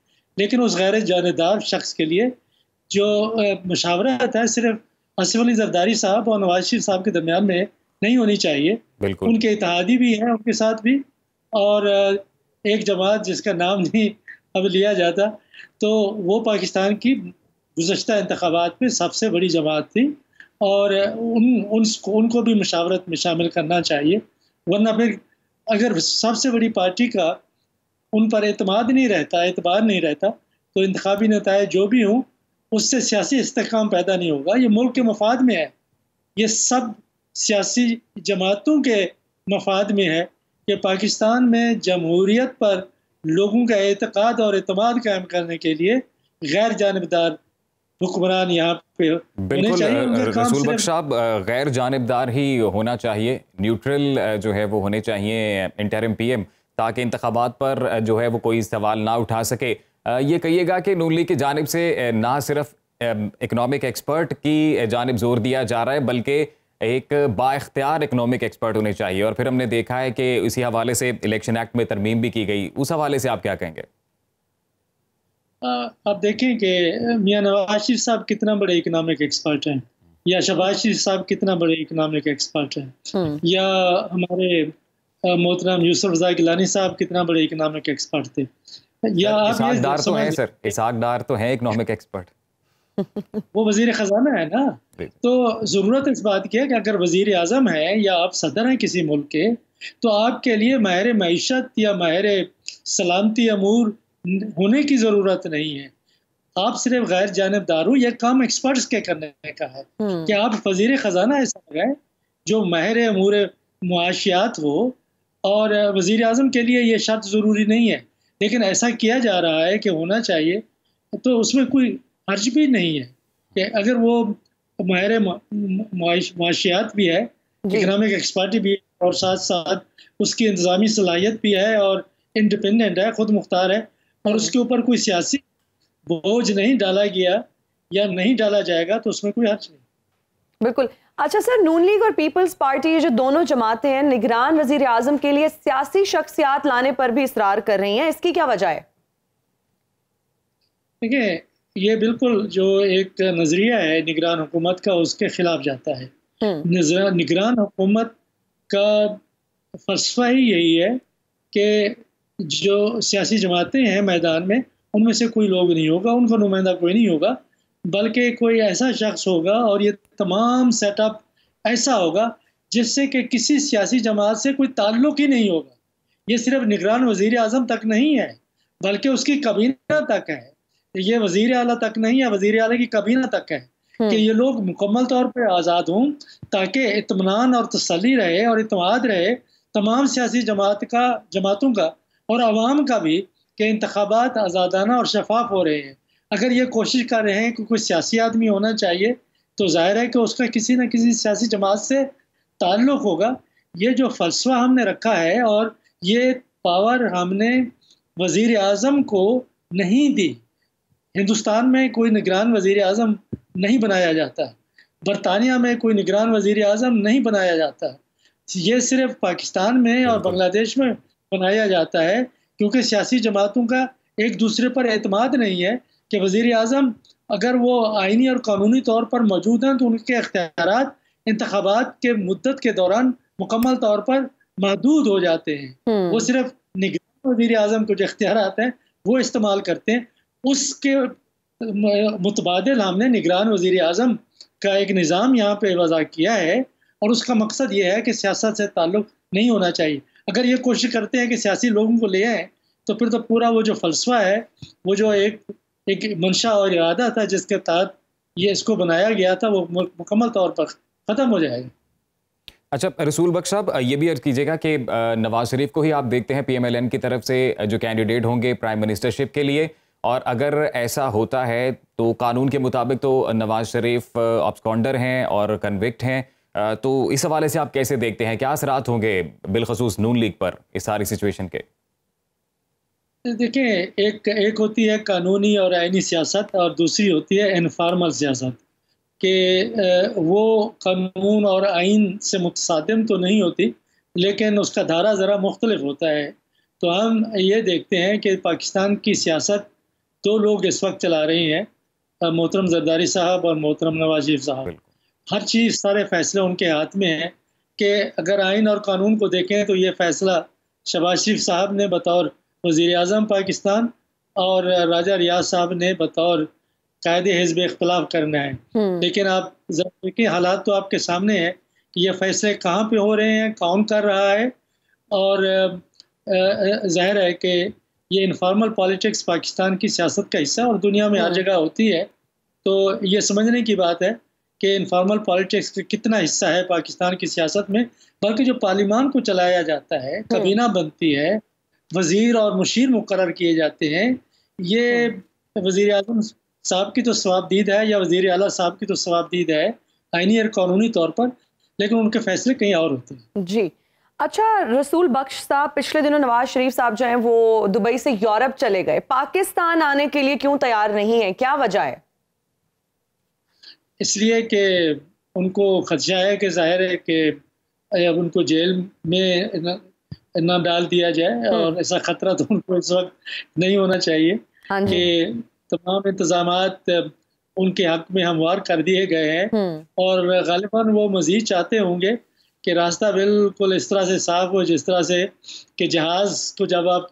लेकिन उस गैर जानबदार शख्स के लिए जो मशावरत है सिर्फ असफ अली जरदारी साहब और नवाज शरीफ साहब के दरमियान में नहीं होनी चाहिए उनके इतिहादी भी हैं उनके साथ भी और एक जमात जिसका नाम नहीं अब लिया जाता तो वो पाकिस्तान की गुज्त इंतबात में सबसे बड़ी जमात थी और उन उन उनको भी मशावरत में शामिल करना चाहिए वरना फिर अगर सबसे बड़ी पार्टी का उन पर अतमाद नहीं रहता एतबार नहीं रहता तो इंतबी नतज जो भी हों उससे सियासी इसकाम पैदा नहीं होगा ये मुल्क के मफाद में है ये सब सियासी जमातों के मफाद में है कि पाकिस्तान में जमहूरीत पर लोगों का एतक़ाद और अतमाद कायम करने के लिए गैर जानबदार हुक्मरान यहाँ पे बिल्कुल साहब गैर जानबदार ही होना चाहिए न्यूट्रल जो है वो होने चाहिए इंटरम पी एम ताकि इंतबात पर जो है वो कोई सवाल ना उठा सके ये कहिएगा कि नून लीग की जानब से ना सिर्फ इकनॉमिक एक्सपर्ट की जानब जोर दिया जा रहा है बल्कि एक बाख्तियार इकनॉमिक एक्सपर्ट होने चाहिए और फिर हमने देखा है कि इसी हवाले से इलेक्शन एक्ट में तरमीम भी की गई उस हवाले से आप क्या कहेंगे आप देखें कि मियाँ नवाज शरीफ साहब कितना बड़े इकनॉमिक एक्सपर्ट हैं या शबाज शरीफ साहब कितना बड़े इकनॉमिक एक्सपर्ट हैं हम्म। या हमारे मोहतराम यूसुफ जाकिलानी साहब कितना बड़े इकनॉमिक एक्सपर्ट थे या आप तो, तो हैं सर इसहाकदार तो हैं इकनॉमिक एक्सपर्ट वो वजीर खजाना है ना तो ज़रूरत इस बात की है कि अगर वजीर अजम है या आप सदर हैं किसी मुल्क के तो आपके लिए माहिर मीशत या माहिर सलामती अमूर होने की ज़रूरत नहीं है आप सिर्फ गैर जानबदारों या काम एक्सपर्ट्स के करने का है हम्म। कि आप वजीर खजाना ऐसा लगाए जो माहिर अमूर मुआशियात हो और वजीर अजम के लिए ये शर्त ज़रूरी नहीं है लेकिन ऐसा किया जा रहा है कि होना चाहिए तो उसमें कोई हर्ज भी नहीं है कि अगर वो माहिर माशियात भी है इकनॉमिक एक्सपर्ट भी है और साथ साथ उसकी इंतज़ामी सलाहियत भी है और इंडिपेंडेंट है ख़ुद मुख्तार है और उसके ऊपर कोई सियासी बोझ नहीं डाला गया या नहीं डाला जाएगा तो उसमें कोई हर्ज नहीं बिल्कुल अच्छा सर नून लीग और पीपल्स पार्टी ये जो दोनों जमातें हैं निगरान वजीर आजम के लिए सियासी शख्सियात लाने पर भी इसरार कर रही हैं इसकी क्या वजह है देखिए ये बिल्कुल जो एक नज़रिया है निगरान हुकूमत का उसके ख़िलाफ़ जाता है हम्म। निगरान हुकूमत का फलसफा ही यही है कि जो सियासी जमातें हैं मैदान में उनमें से कोई लोग नहीं होगा उनका नुमाइंदा कोई नहीं होगा बल्कि कोई ऐसा शख्स होगा और ये तमाम सेटअप ऐसा होगा जिससे कि किसी सियासी जमात से कोई ताल्लुक ही नहीं होगा ये सिर्फ निगरान वजीर अजम तक नहीं है बल्कि उसकी कबीना तक है ये वजीर अला तक नहीं है वजीर अला की कबीना तक है हम्म। कि ये लोग मुकम्मल तौर पर आज़ाद हों ताकि इतमान और तसली रहे और इतमाद रहे तमाम सियासी जमात का जमातों का और आवाम का भी कि इंतबात आज़ादाना और शफाफ हो रहे हैं अगर ये कोशिश कर रहे हैं कि कोई सियासी आदमी होना चाहिए तो ज़ाहिर है कि उसका किसी न किसी सियासी जमात से ताल्लुक़ होगा ये जो फलसफा हमने रखा है और ये पावर हमने वज़ी अजम को नहीं दी हिंदुस्तान में कोई निगरान वजीर अजम नहीं बनाया जाता बरतानिया में कोई निगरान वजीर अजम नहीं बनाया जाता ये सिर्फ पाकिस्तान में और बांग्लादेश में बनाया जाता है क्योंकि सियासी जमातों का एक दूसरे पर अतमाद नहीं है कि वजीर अजम अगर वो आइनी और कानूनी तौर पर मौजूद हैं तो उनके अख्तियार इंतबात के मुद्दत के दौरान मुकम्मल तौर पर महदूद हो जाते हैं हम्म। वो सिर्फ निगरान वजीर अजम के जो अख्तियार हैं वो इस्तेमाल करते हैं उसके मुतबाद हमने निगरान वज़ी अजम का एक निज़ाम यहाँ पर वज़ा किया है और उसका मकसद ये है कि सियासत से ताल्लुक़ नहीं होना चाहिए अगर ये कोशिश करते हैं कि सियासी लोगों को ले आएँ तो फिर तो पूरा वो जो फलसफा है वो जो एक एक मंशा और इरादा था जिसके तहत ये इसको बनाया गया था वो मुकम्मल तौर पर ख़त्म हो जाएगा अच्छा रसूल बख्श साहब ये भी अर्ज कीजिएगा कि नवाज शरीफ को ही आप देखते हैं पीएमएलएन की तरफ से जो कैंडिडेट होंगे प्राइम मिनिस्टरशिप के लिए और अगर ऐसा होता है तो कानून के मुताबिक तो नवाज शरीफ ऑब्सकॉन्डर हैं और कन्विक्ट हैं तो इस हवाले से आप कैसे देखते हैं क्या असरात होंगे बिलखसूस नून लीग पर इस सारी सिचुएशन के देखिए एक एक होती है कानूनी और आइनी सियासत और दूसरी होती है इनफार्मल सियासत कि वो कानून और आइन से मुतदम तो नहीं होती लेकिन उसका धारा ज़रा मुख्तलिफ होता है तो हम ये देखते हैं कि पाकिस्तान की सियासत दो लोग इस वक्त चला रहे हैं मोहतरम जरदारी साहब और मोहतरम नवाज शरीफ साहब हर चीज़ सारे फैसले उनके हाथ में है कि अगर आइन और कानून को देखें तो ये फैसला शबाज शरीफ साहब ने बतौर वज़ी अजम पाकिस्तान और राजा रियाज साहब ने बतौर कायद हिजब इख्तलाफ करना है हम्म। लेकिन आप देखिए हालात तो आपके सामने है कि ये फैसले कहाँ पे हो रहे हैं कौन कर रहा है और जाहिर है कि ये इनफॉर्मल पॉलिटिक्स पाकिस्तान की सियासत का हिस्सा और दुनिया में हर हाँ। जगह होती है तो ये समझने की बात है कि इनफॉर्मल पॉलिटिक्स कितना हिस्सा है पाकिस्तान की सियासत में बल्कि जो पार्लिमान को चलाया जाता है हाँ। कबीना बनती है वजीर और मुशीर मुकर किए जाते हैं ये हाँ। वजीर अजम साहब की तो स्वाबदीद है या वजीर अला साहब की तो स्वाबदीद है आइनी और कानूनी तौर पर लेकिन उनके फैसले कहीं और होते हैं जी अच्छा रसूल बख्श साहब पिछले दिनों नवाज शरीफ साहब जो हैं वो दुबई से यूरोप चले गए पाकिस्तान आने के लिए क्यों तैयार नहीं है क्या वजह है इसलिए कि उनको खदशा है कि जाहिर है कि अब उनको जेल में न, न डाल दिया जाए हम्म। और ऐसा खतरा तो उनको इस वक्त नहीं होना चाहिए हाँ कि तमाम इंतजाम उनके हक में हमवार कर दिए गए हैं हम्म। और गालिबा वो मजीद चाहते होंगे कि रास्ता बिल्कुल इस तरह से साफ हो जिस तरह से कि जहाज़ को जब आप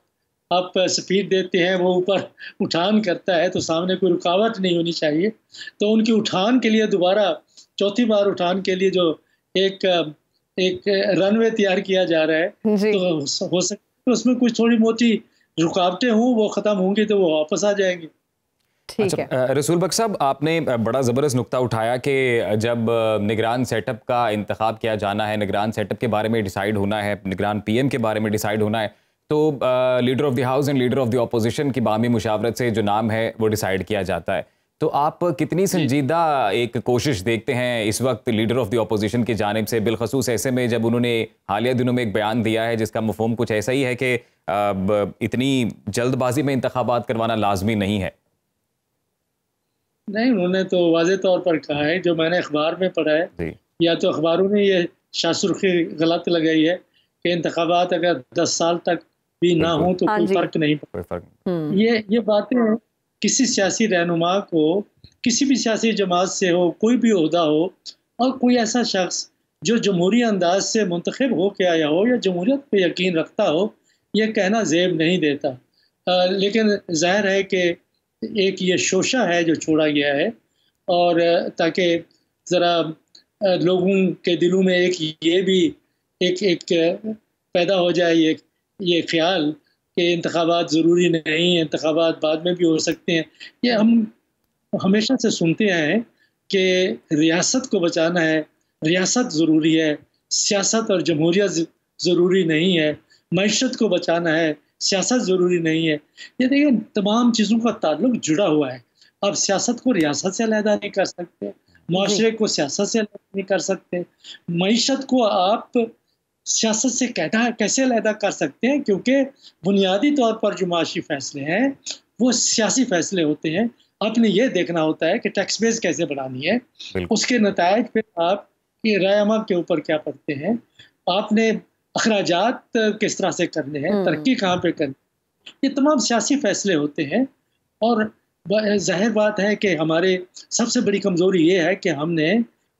आप स्पीड देते हैं वो ऊपर उठान करता है तो सामने कोई रुकावट नहीं होनी चाहिए तो उनकी उठान के लिए दोबारा चौथी बार उठान के लिए जो एक एक रनवे तैयार किया जा रहा है तो हो सकता है उसमें कुछ थोड़ी मोटी रुकावटें हों वो ख़त्म होंगी तो वो वापस आ जाएंगी अच्छा, रसूल बख्श साहब आपने बड़ा ज़बरदस्त नुकता उठाया कि जब निगरान सेटअप का इंतखा किया जाना है निगरान सेटअप के बारे में डिसाइड होना है निगरान पीएम के बारे में डिसाइड होना है तो leader of the house and leader of the opposition की बामी मुशावरत से जो नाम है वो डिसाइड किया जाता है तो आप कितनी संजीदा एक कोशिश देखते हैं इस वक्त लीडर ऑफ़ द अपोजिशन की जानब से बिलखसूस ऐसे में जब उन्होंने हालिया दिनों में एक बयान दिया है जिसका मफहम कुछ ऐसा ही है कि इतनी जल्दबाजी में इंतबात करवाना लाजमी नहीं है नहीं उन्होंने तो वाज तौर पर कहा है जो मैंने अखबार में पढ़ा है या तो अखबारों ने यह शासुर्खी गलत लगाई है कि इंतबात अगर दस साल तक भी ना हो तो हाँ कोई फर्क नहीं पड़ता हम्म। ये ये बातें किसी सियासी रहनुमा को किसी भी सियासी जमात से हो कोई भी अहदा हो और कोई ऐसा शख्स जो जमहूरी अंदाज से मुंतखब हो के आया हो या जमहूरियत पे यकीन रखता हो यह कहना जेब नहीं देता आ, लेकिन जाहिर है कि एक ये शोशा है जो छोड़ा गया है और ताकि ज़रा लोगों के दिलों में एक ये भी एक एक पैदा हो जाए ये ये ख्याल कि इंतबात ज़रूरी नहीं है इंतबात बाद में भी हो सकते हैं ये हम हमेशा से सुनते आए हैं कि रियासत को बचाना है रियासत ज़रूरी है सियासत और जमहूरियत ज़रूरी नहीं है मीशत को बचाना है सियासत ज़रूरी नहीं है ये देखिए तमाम चीज़ों का ताल्लुक जुड़ा हुआ है आप सियासत को रियासत से अलहदा नहीं कर सकते माशरे को सियासत से नहीं कर सकते मीशत को आप सियासत से कहता कैसे अलहदा कर सकते हैं क्योंकि बुनियादी तौर पर जो माशी फैसले हैं वो सियासी फैसले होते हैं आपने ये देखना होता है कि टैक्स बेस कैसे बढ़ानी है उसके नतज पर आप राय के ऊपर क्या पढ़ते हैं आपने अखराज किस तरह से करने हैं हम्म। तरक्की कहाँ पे करनी ये तमाम सियासी फैसले होते हैं और जाहिर बात है कि हमारे सबसे बड़ी कमज़ोरी ये है कि हमने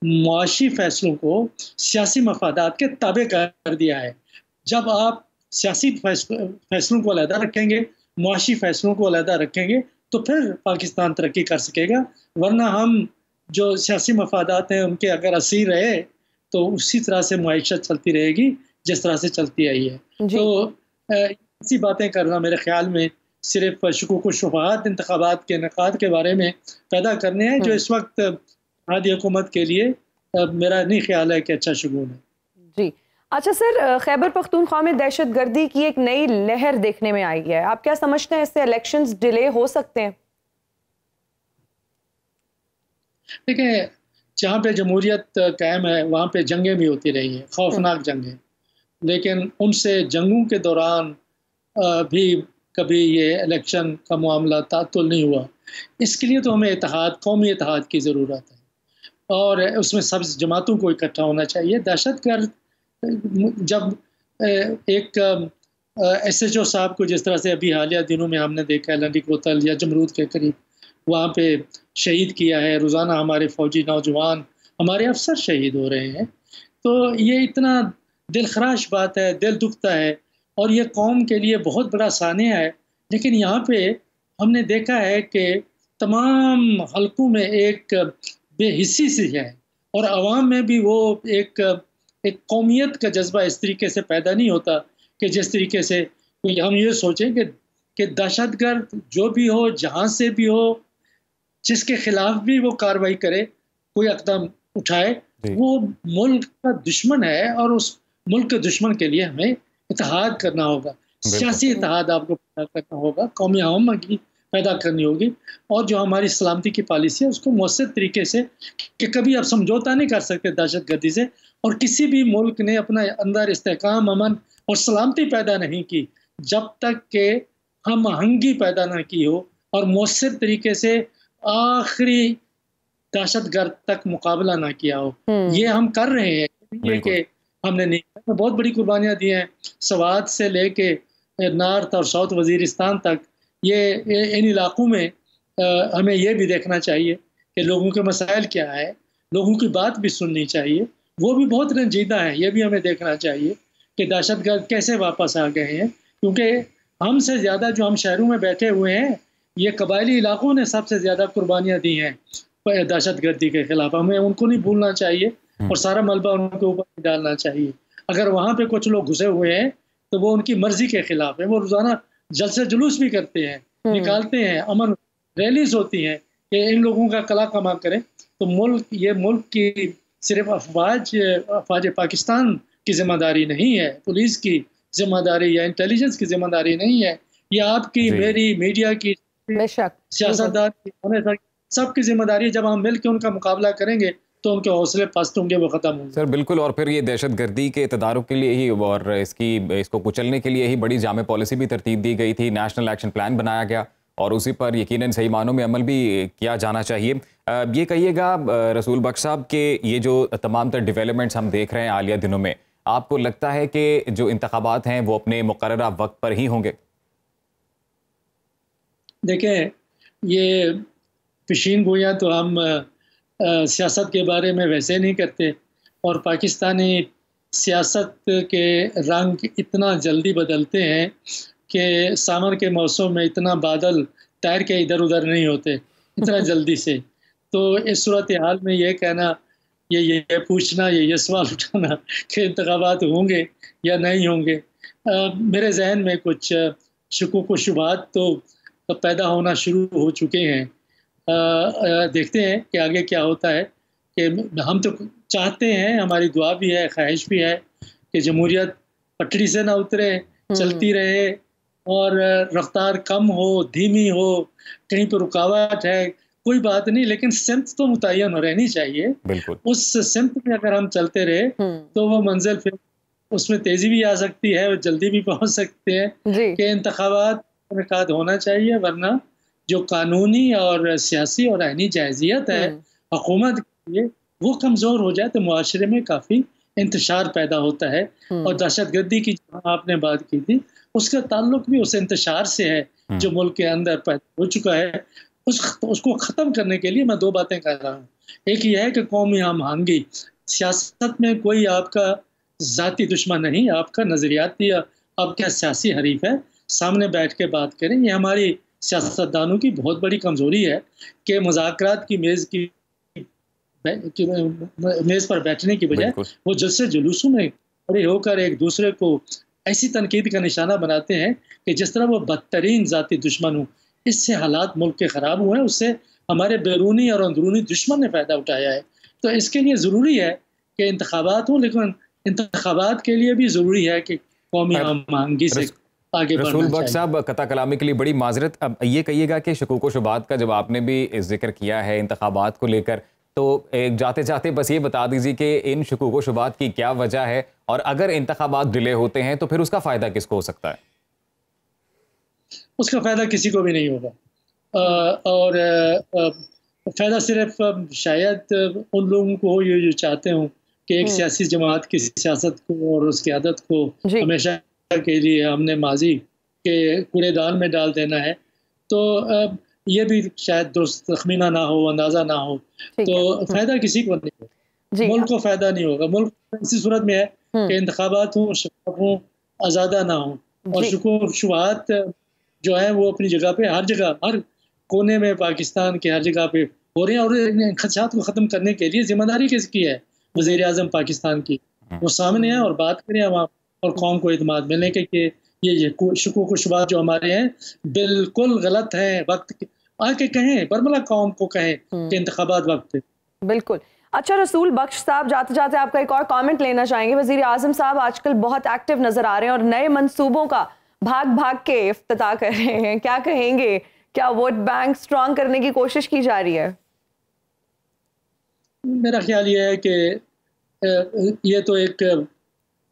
मुआशी फैसलों को सियासी मफादात के ताबे कर दिया है जब आप सियासी फैसलों को अलहदा रखेंगे मुआशी फैसलों को अलहदा रखेंगे तो फिर पाकिस्तान तरक्की कर सकेगा वरना हम जो सियासी मफादात हैं उनके अगर असीर रहे तो उसी तरह से मुआशत चलती रहेगी जिस तरह से चलती आई है तो ऐसी बातें करना मेरे ख्याल में सिर्फ शकूक शुभात इंतबात के नक़ाद के बारे में पैदा करने हैं जो हम्म। इस वक्त आदि हुकूमत के लिए मेरा नहीं ख्याल है कि अच्छा शगून है जी अच्छा सर खैबर पख्तूनख्वा में दहशत गर्दी की एक नई लहर देखने में आई है आप क्या समझते हैं इससे इलेक्शन डिले हो सकते हैं देखिए जहाँ पे जमहूरियत कायम है वहाँ पे जंगें भी होती रही हैं खौफनाक जंगें लेकिन उनसे जंगों के दौरान भी कभी ये इलेक्शन का मामला तातुल नहीं हुआ इसके लिए तो हमें इतिहाद कौमी इतिहाद की ज़रूरत है और उसमें सब जमातों को इकट्ठा होना चाहिए दहशत गर्द जब एक एस एच ओ साहब को जिस तरह से अभी हालिया दिनों में हमने देखा है लंडी कोतल या जमरूद के करीब वहाँ पे शहीद किया है रोज़ाना हमारे फ़ौजी नौजवान हमारे अफसर शहीद हो रहे हैं तो ये इतना दिल खराश बात है दिल दुखता है और ये कौम के लिए बहुत बड़ा सानिया है लेकिन यहाँ पे हमने देखा है कि तमाम हलकों में एक बेहिसी सी है और आवाम में भी वो एक एक कौमियत का जज्बा इस तरीके से पैदा नहीं होता कि जिस तरीके से हम ये सोचें कि कि दहशतगर्द जो भी हो जहाँ से भी हो जिसके खिलाफ भी वो कार्रवाई करे कोई अकदम उठाए वो मुल्क का दुश्मन है और उस मुल्क के दुश्मन के लिए हमें इतिहाद करना होगा सियासी इतिहाद आपको पैदा करना होगा कौमी की पैदा करनी होगी और जो हमारी सलामती की पॉलिसी है उसको मौसर तरीके से कि कभी आप समझौता नहीं कर सकते दहशत गर्दी से और किसी भी मुल्क ने अपना अंदर इस्तेकाम अमन और सलामती पैदा नहीं की जब तक के हम आहंगी पैदा ना की हो और मौसर तरीके से आखिरी दहशत गर्द तक मुकाबला ना किया हो हम्म। ये हम कर रहे हैं कि हमने नहीं में बहुत बड़ी कुर्बानियाँ दी हैं सवाद से लेके नॉर्थ और साउथ वजीरिस्तान तक ये इन इलाकों में आ, हमें ये भी देखना चाहिए कि लोगों के मसाइल क्या है लोगों की बात भी सुननी चाहिए वो भी बहुत रंजीदा हैं ये भी हमें देखना चाहिए कि दहशत गर्द कैसे वापस आ गए हैं क्योंकि हमसे ज़्यादा जो हम शहरों में बैठे हुए हैं ये कबायली इलाकों ने सबसे ज़्यादा कुर्बानियाँ दी हैं दहशत गर्दी के ख़िलाफ़ हमें उनको नहीं भूलना चाहिए हम्म। और सारा मलबा उनके ऊपर डालना चाहिए अगर वहाँ पे कुछ लोग घुसे हुए हैं तो वो उनकी मर्जी के खिलाफ है वो रोजाना जलसे जुलूस भी करते हैं हम्म। निकालते हैं अमन रैलीज होती हैं कि इन लोगों का कला कमा करें तो मुल्क ये मुल्क की सिर्फ अफवाज अफवाज पाकिस्तान की जिम्मेदारी नहीं है पुलिस की जिम्मेदारी या इंटेलिजेंस की जिम्मेदारी नहीं है ये आपकी मेरी मीडिया की सियासतदान की सबकी जिम्मेदारी है जब हम मिलकर उनका मुकाबला करेंगे तो उनके हौसले पस्त होंगे वो ख़त्म होंगे सर बिल्कुल और फिर ये दहशत गर्दी के तदारों के लिए ही और इसकी इसको कुचलने के लिए ही बड़ी जामे पॉलिसी भी तरतीब दी गई थी नेशनल एक्शन प्लान बनाया गया और उसी पर यकीन सही मानों में अमल भी किया जाना चाहिए ये कहिएगा रसूल बख्श साहब के ये जो तमाम तर डिवेलपमेंट्स हम देख रहे हैं आलिया दिनों में आपको लगता है कि जो इंतबात हैं वो अपने मुकर वक्त पर ही होंगे देखें ये पेशीन गोया तो हम सियासत के बारे में वैसे नहीं करते और पाकिस्तानी सियासत के रंग इतना जल्दी बदलते हैं कि सामर के मौसम में इतना बादल तैर के इधर उधर नहीं होते इतना जल्दी से तो इस सूरत हाल में ये कहना ये ये पूछना ये ये सवाल उठाना कि इंतबात होंगे या नहीं होंगे मेरे जहन में कुछ शकुक व शुबात तो पैदा होना शुरू हो चुके हैं देखते हैं कि आगे क्या होता है कि हम तो चाहते हैं हमारी दुआ भी है ख्वाहिश भी है कि जमहूरियत पटरी से ना उतरे हम्म। चलती रहे और रफ्तार कम हो धीमी हो कहीं पर रुकावट है कोई बात नहीं लेकिन सिमत तो मुतन रहनी चाहिए उस सिमत में अगर हम चलते रहे हम्म। तो वो मंजिल फिर उसमें तेजी भी आ सकती है और जल्दी भी पहुंच सकते हैं कि इंतबात होना चाहिए वरना जो कानूनी और सियासी और आइनी जायजियत है हकूमत हम्म। के लिए वो कमज़ोर हो जाए तो माशरे में काफ़ी इंतशार पैदा होता है हम्म। और दहशत गर्दी की जहाँ आपने बात की थी उसका ताल्लुक भी उस इंतशार से है हम्म। जो मुल्क के अंदर पैदा हो चुका है उस उसको ख़त्म करने के लिए मैं दो बातें कर रहा हूँ एक यह है कि कौमी आम आहंगी सियासत में कोई आपका ज़ाती दुश्मन नहीं आपका नज़रियाती आपका सियासी हरीफ है सामने बैठ के बात करें ये हमारी सियासतदानों की बहुत बड़ी कमज़ोरी है कि मुजाकर की मेज़ की मेज़ पर बैठने की बजाय वो जलसे जुलूसों में खड़े होकर एक दूसरे को ऐसी तनकीद का निशाना बनाते हैं कि जिस तरह वो बदतरीन जाति दुश्मन हूँ इससे हालात मुल्क के ख़राब हुए हैं उससे हमारे बैरूनी और अंदरूनी दुश्मन ने फ़ायदा उठाया है तो इसके लिए ज़रूरी है कि इंतबात हों लेकिन इंतबात के लिए भी ज़रूरी है कि कौमी हम आहंगी से रसूल बख्श साहब कता कलामी के लिए बड़ी माजरत अब ये कहिएगा कि शकूक शुबात का जब आपने भी जिक्र किया है इंतबात को लेकर तो एक जाते जाते बस ये बता दीजिए कि इन शकूक शुबात की क्या वजह है और अगर इंतबात डिले होते हैं तो फिर उसका फ़ायदा किसको हो सकता है उसका फ़ायदा किसी को भी नहीं होगा और फ़ायदा सिर्फ शायद उन लोगों को ये जो चाहते हो कि एक हम्म। सियासी जमात की सियासत को और उसकी आदत को हमेशा के लिए हमने माजी के कूड़ेदान में डाल देना है तो ये भी शायद दुरुस्त तखमीना ना हो अंदाज़ा ना हो तो फ़ायदा किसी को नहीं होगा मुल्क को फ़ायदा नहीं होगा मुल्क इसी सूरत में है हम्म। कि इंतबात हों शफाफ हों आज़ादा ना हो और शकूर जो है वो अपनी जगह पे हर जगह हर कोने में पाकिस्तान के हर जगह पे हो रहे हैं और खदशात को ख़त्म करने के लिए जिम्मेदारी किसकी है वजीर आजम पाकिस्तान की हम्म। वो सामने है और बात करें आप और कौम को अतमाद मिले कि, कि ये ये शकूक शुबात जो हमारे हैं बिल्कुल गलत हैं वक्त आके कहें बरमला कौम को कहें हम्म। कि इंतबात वक्त बिल्कुल अच्छा रसूल बख्श साहब जाते जाते आपका एक और कमेंट लेना चाहेंगे वजीर आजम साहब आजकल बहुत एक्टिव नजर आ रहे हैं और नए मंसूबों का भाग भाग के अफ्ताह कर रहे हैं क्या कहेंगे क्या वोट बैंक स्ट्रांग करने की कोशिश की जा रही है मेरा ख्याल ये है कि ये तो एक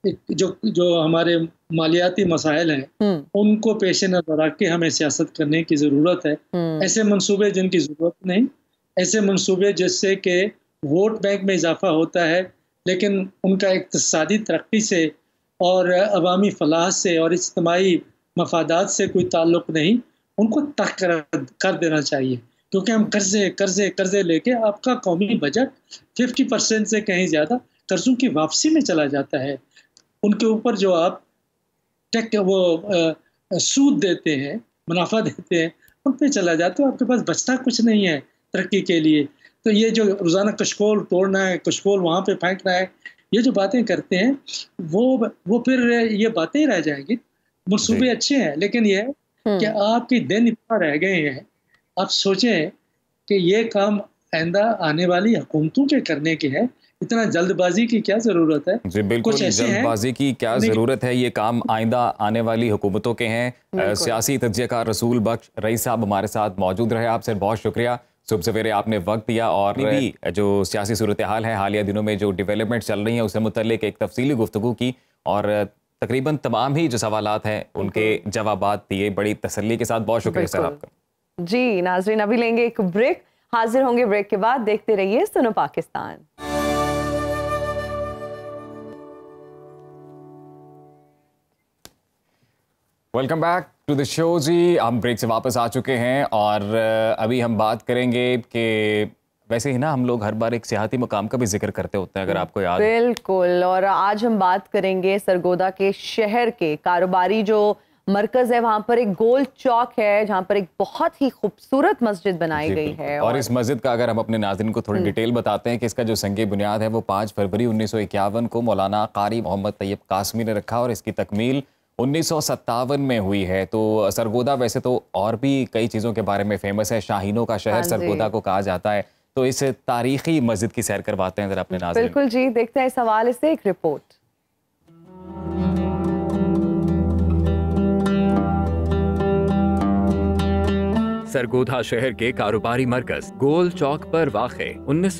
जो जो हमारे मालियाती मसाइल हैं हम्म। उनको पेश नजर रख के हमें सियासत करने की ज़रूरत है हम्म। ऐसे मंसूबे जिनकी ज़रूरत नहीं ऐसे मंसूबे जिससे कि वोट बैंक में इजाफा होता है लेकिन उनका इकतसादी तरक्की से और अवामी फलाह से और इज्तमाही मफादात से कोई ताल्लुक नहीं उनको तक कर, कर देना चाहिए क्योंकि हम कर्जे कर्जे कर्जे लेके आपका कौमी बजट 50 परसेंट से कहीं ज़्यादा कर्जों की वापसी में चला जाता है उनके ऊपर जो आप टेक वो सूद देते हैं मुनाफा देते हैं उन पर चला जाते हो आपके पास बचता कुछ नहीं है तरक्की के लिए तो ये जो रोज़ाना कशकोल तोड़ना है कशकोल वहाँ पे फेंकना है ये जो बातें करते हैं वो वो फिर ये बातें ही रह जाएंगी मनसूबे अच्छे हैं लेकिन ये कि हम्म। आपके दिन इतना रह गए हैं आप सोचें कि ये काम आइंदा आने वाली हुकूमतों के करने के हैं इतना जल्दबाजी की क्या जरूरत है जी बिल्कुल जल्दबाजी की क्या जरूरत है ये काम आइंदा आने वाली हुकूमतों के हैं सियासी तजयकार रसूल बख्श रईस साहब हमारे साथ मौजूद रहे आपसे बहुत शुक्रिया सुबह सवेरे आपने वक्त दिया और भी जो सियासी सूरत हाल है हालिया दिनों में जो डेवलपमेंट चल रही है उससे मुतल एक तफसीली गुफ्तु की और तकरीबन तमाम ही जो सवाल हैं उनके जवाब दिए बड़ी तसली के साथ बहुत शुक्रिया सर आपका जी नाजरीन अभी लेंगे एक ब्रेक हाजिर होंगे ब्रेक के बाद देखते रहिए सुनो Pakistan welcome back to the show जी हम ब्रेक से वापस आ चुके हैं और अभी हम बात करेंगे कि वैसे ही ना हम लोग हर बार एक सियाती मकाम का भी जिक्र करते होते हैं अगर आपको याद बिल्कुल और आज हम बात करेंगे सरगोदा के शहर के कारोबारी जो मरकज है वहाँ पर एक गोल चौक है जहाँ पर एक बहुत ही खूबसूरत मस्जिद बनाई गई है और, और इस मस्जिद का अगर हम अपने नाजिन को थोड़ी हम्म। डिटेल बताते हैं कि इसका जो संगे बुनियाद है वो पाँच फरवरी उन्नीस को मौलाना कारी मोहम्मद तैयब कासमी ने रखा और इसकी तकमील उन्नीस में हुई है तो सरगोदा वैसे तो और भी कई चीज़ों के बारे में फेमस है शाहीनों का शहर हाँ सरगोदा को कहा जाता है तो इस तारीखी मस्जिद की सैर करवाते हैं अपने नाजिर बिल्कुल जी देखते हैं सवाल इससे एक रिपोर्ट सरगोधा शहर के कारोबारी मरकज गोल चौक पर वाक़ उन्नीस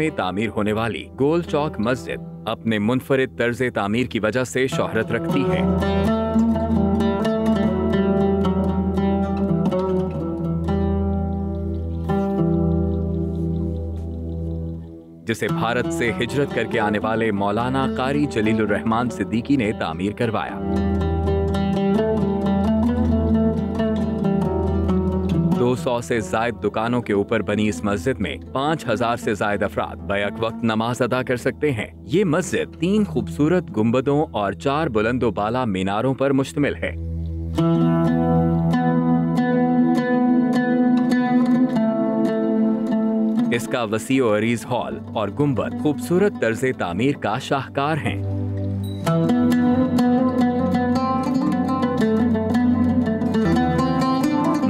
में तामीर होने वाली गोल चौक मस्जिद अपने मुनफरद तर्ज तामीर की वजह से शोहरत रखती है जिसे भारत से हिजरत करके आने वाले मौलाना कारी जलील रहमान सिद्दीकी ने तामीर करवाया 200 से जायद दुकानों के ऊपर बनी इस मस्जिद में 5000 ऐसी जायद अफराद बैक वक्त नमाज अदा कर सकते हैं ये मस्जिद तीन खूबसूरत गुम्बदों और चार बुलंदो बाला मीनारों पर मुश्तमिल है इसका वसी अरीज हॉल और गुम्बद खूबसूरत तर्ज तमीर का शाहकार है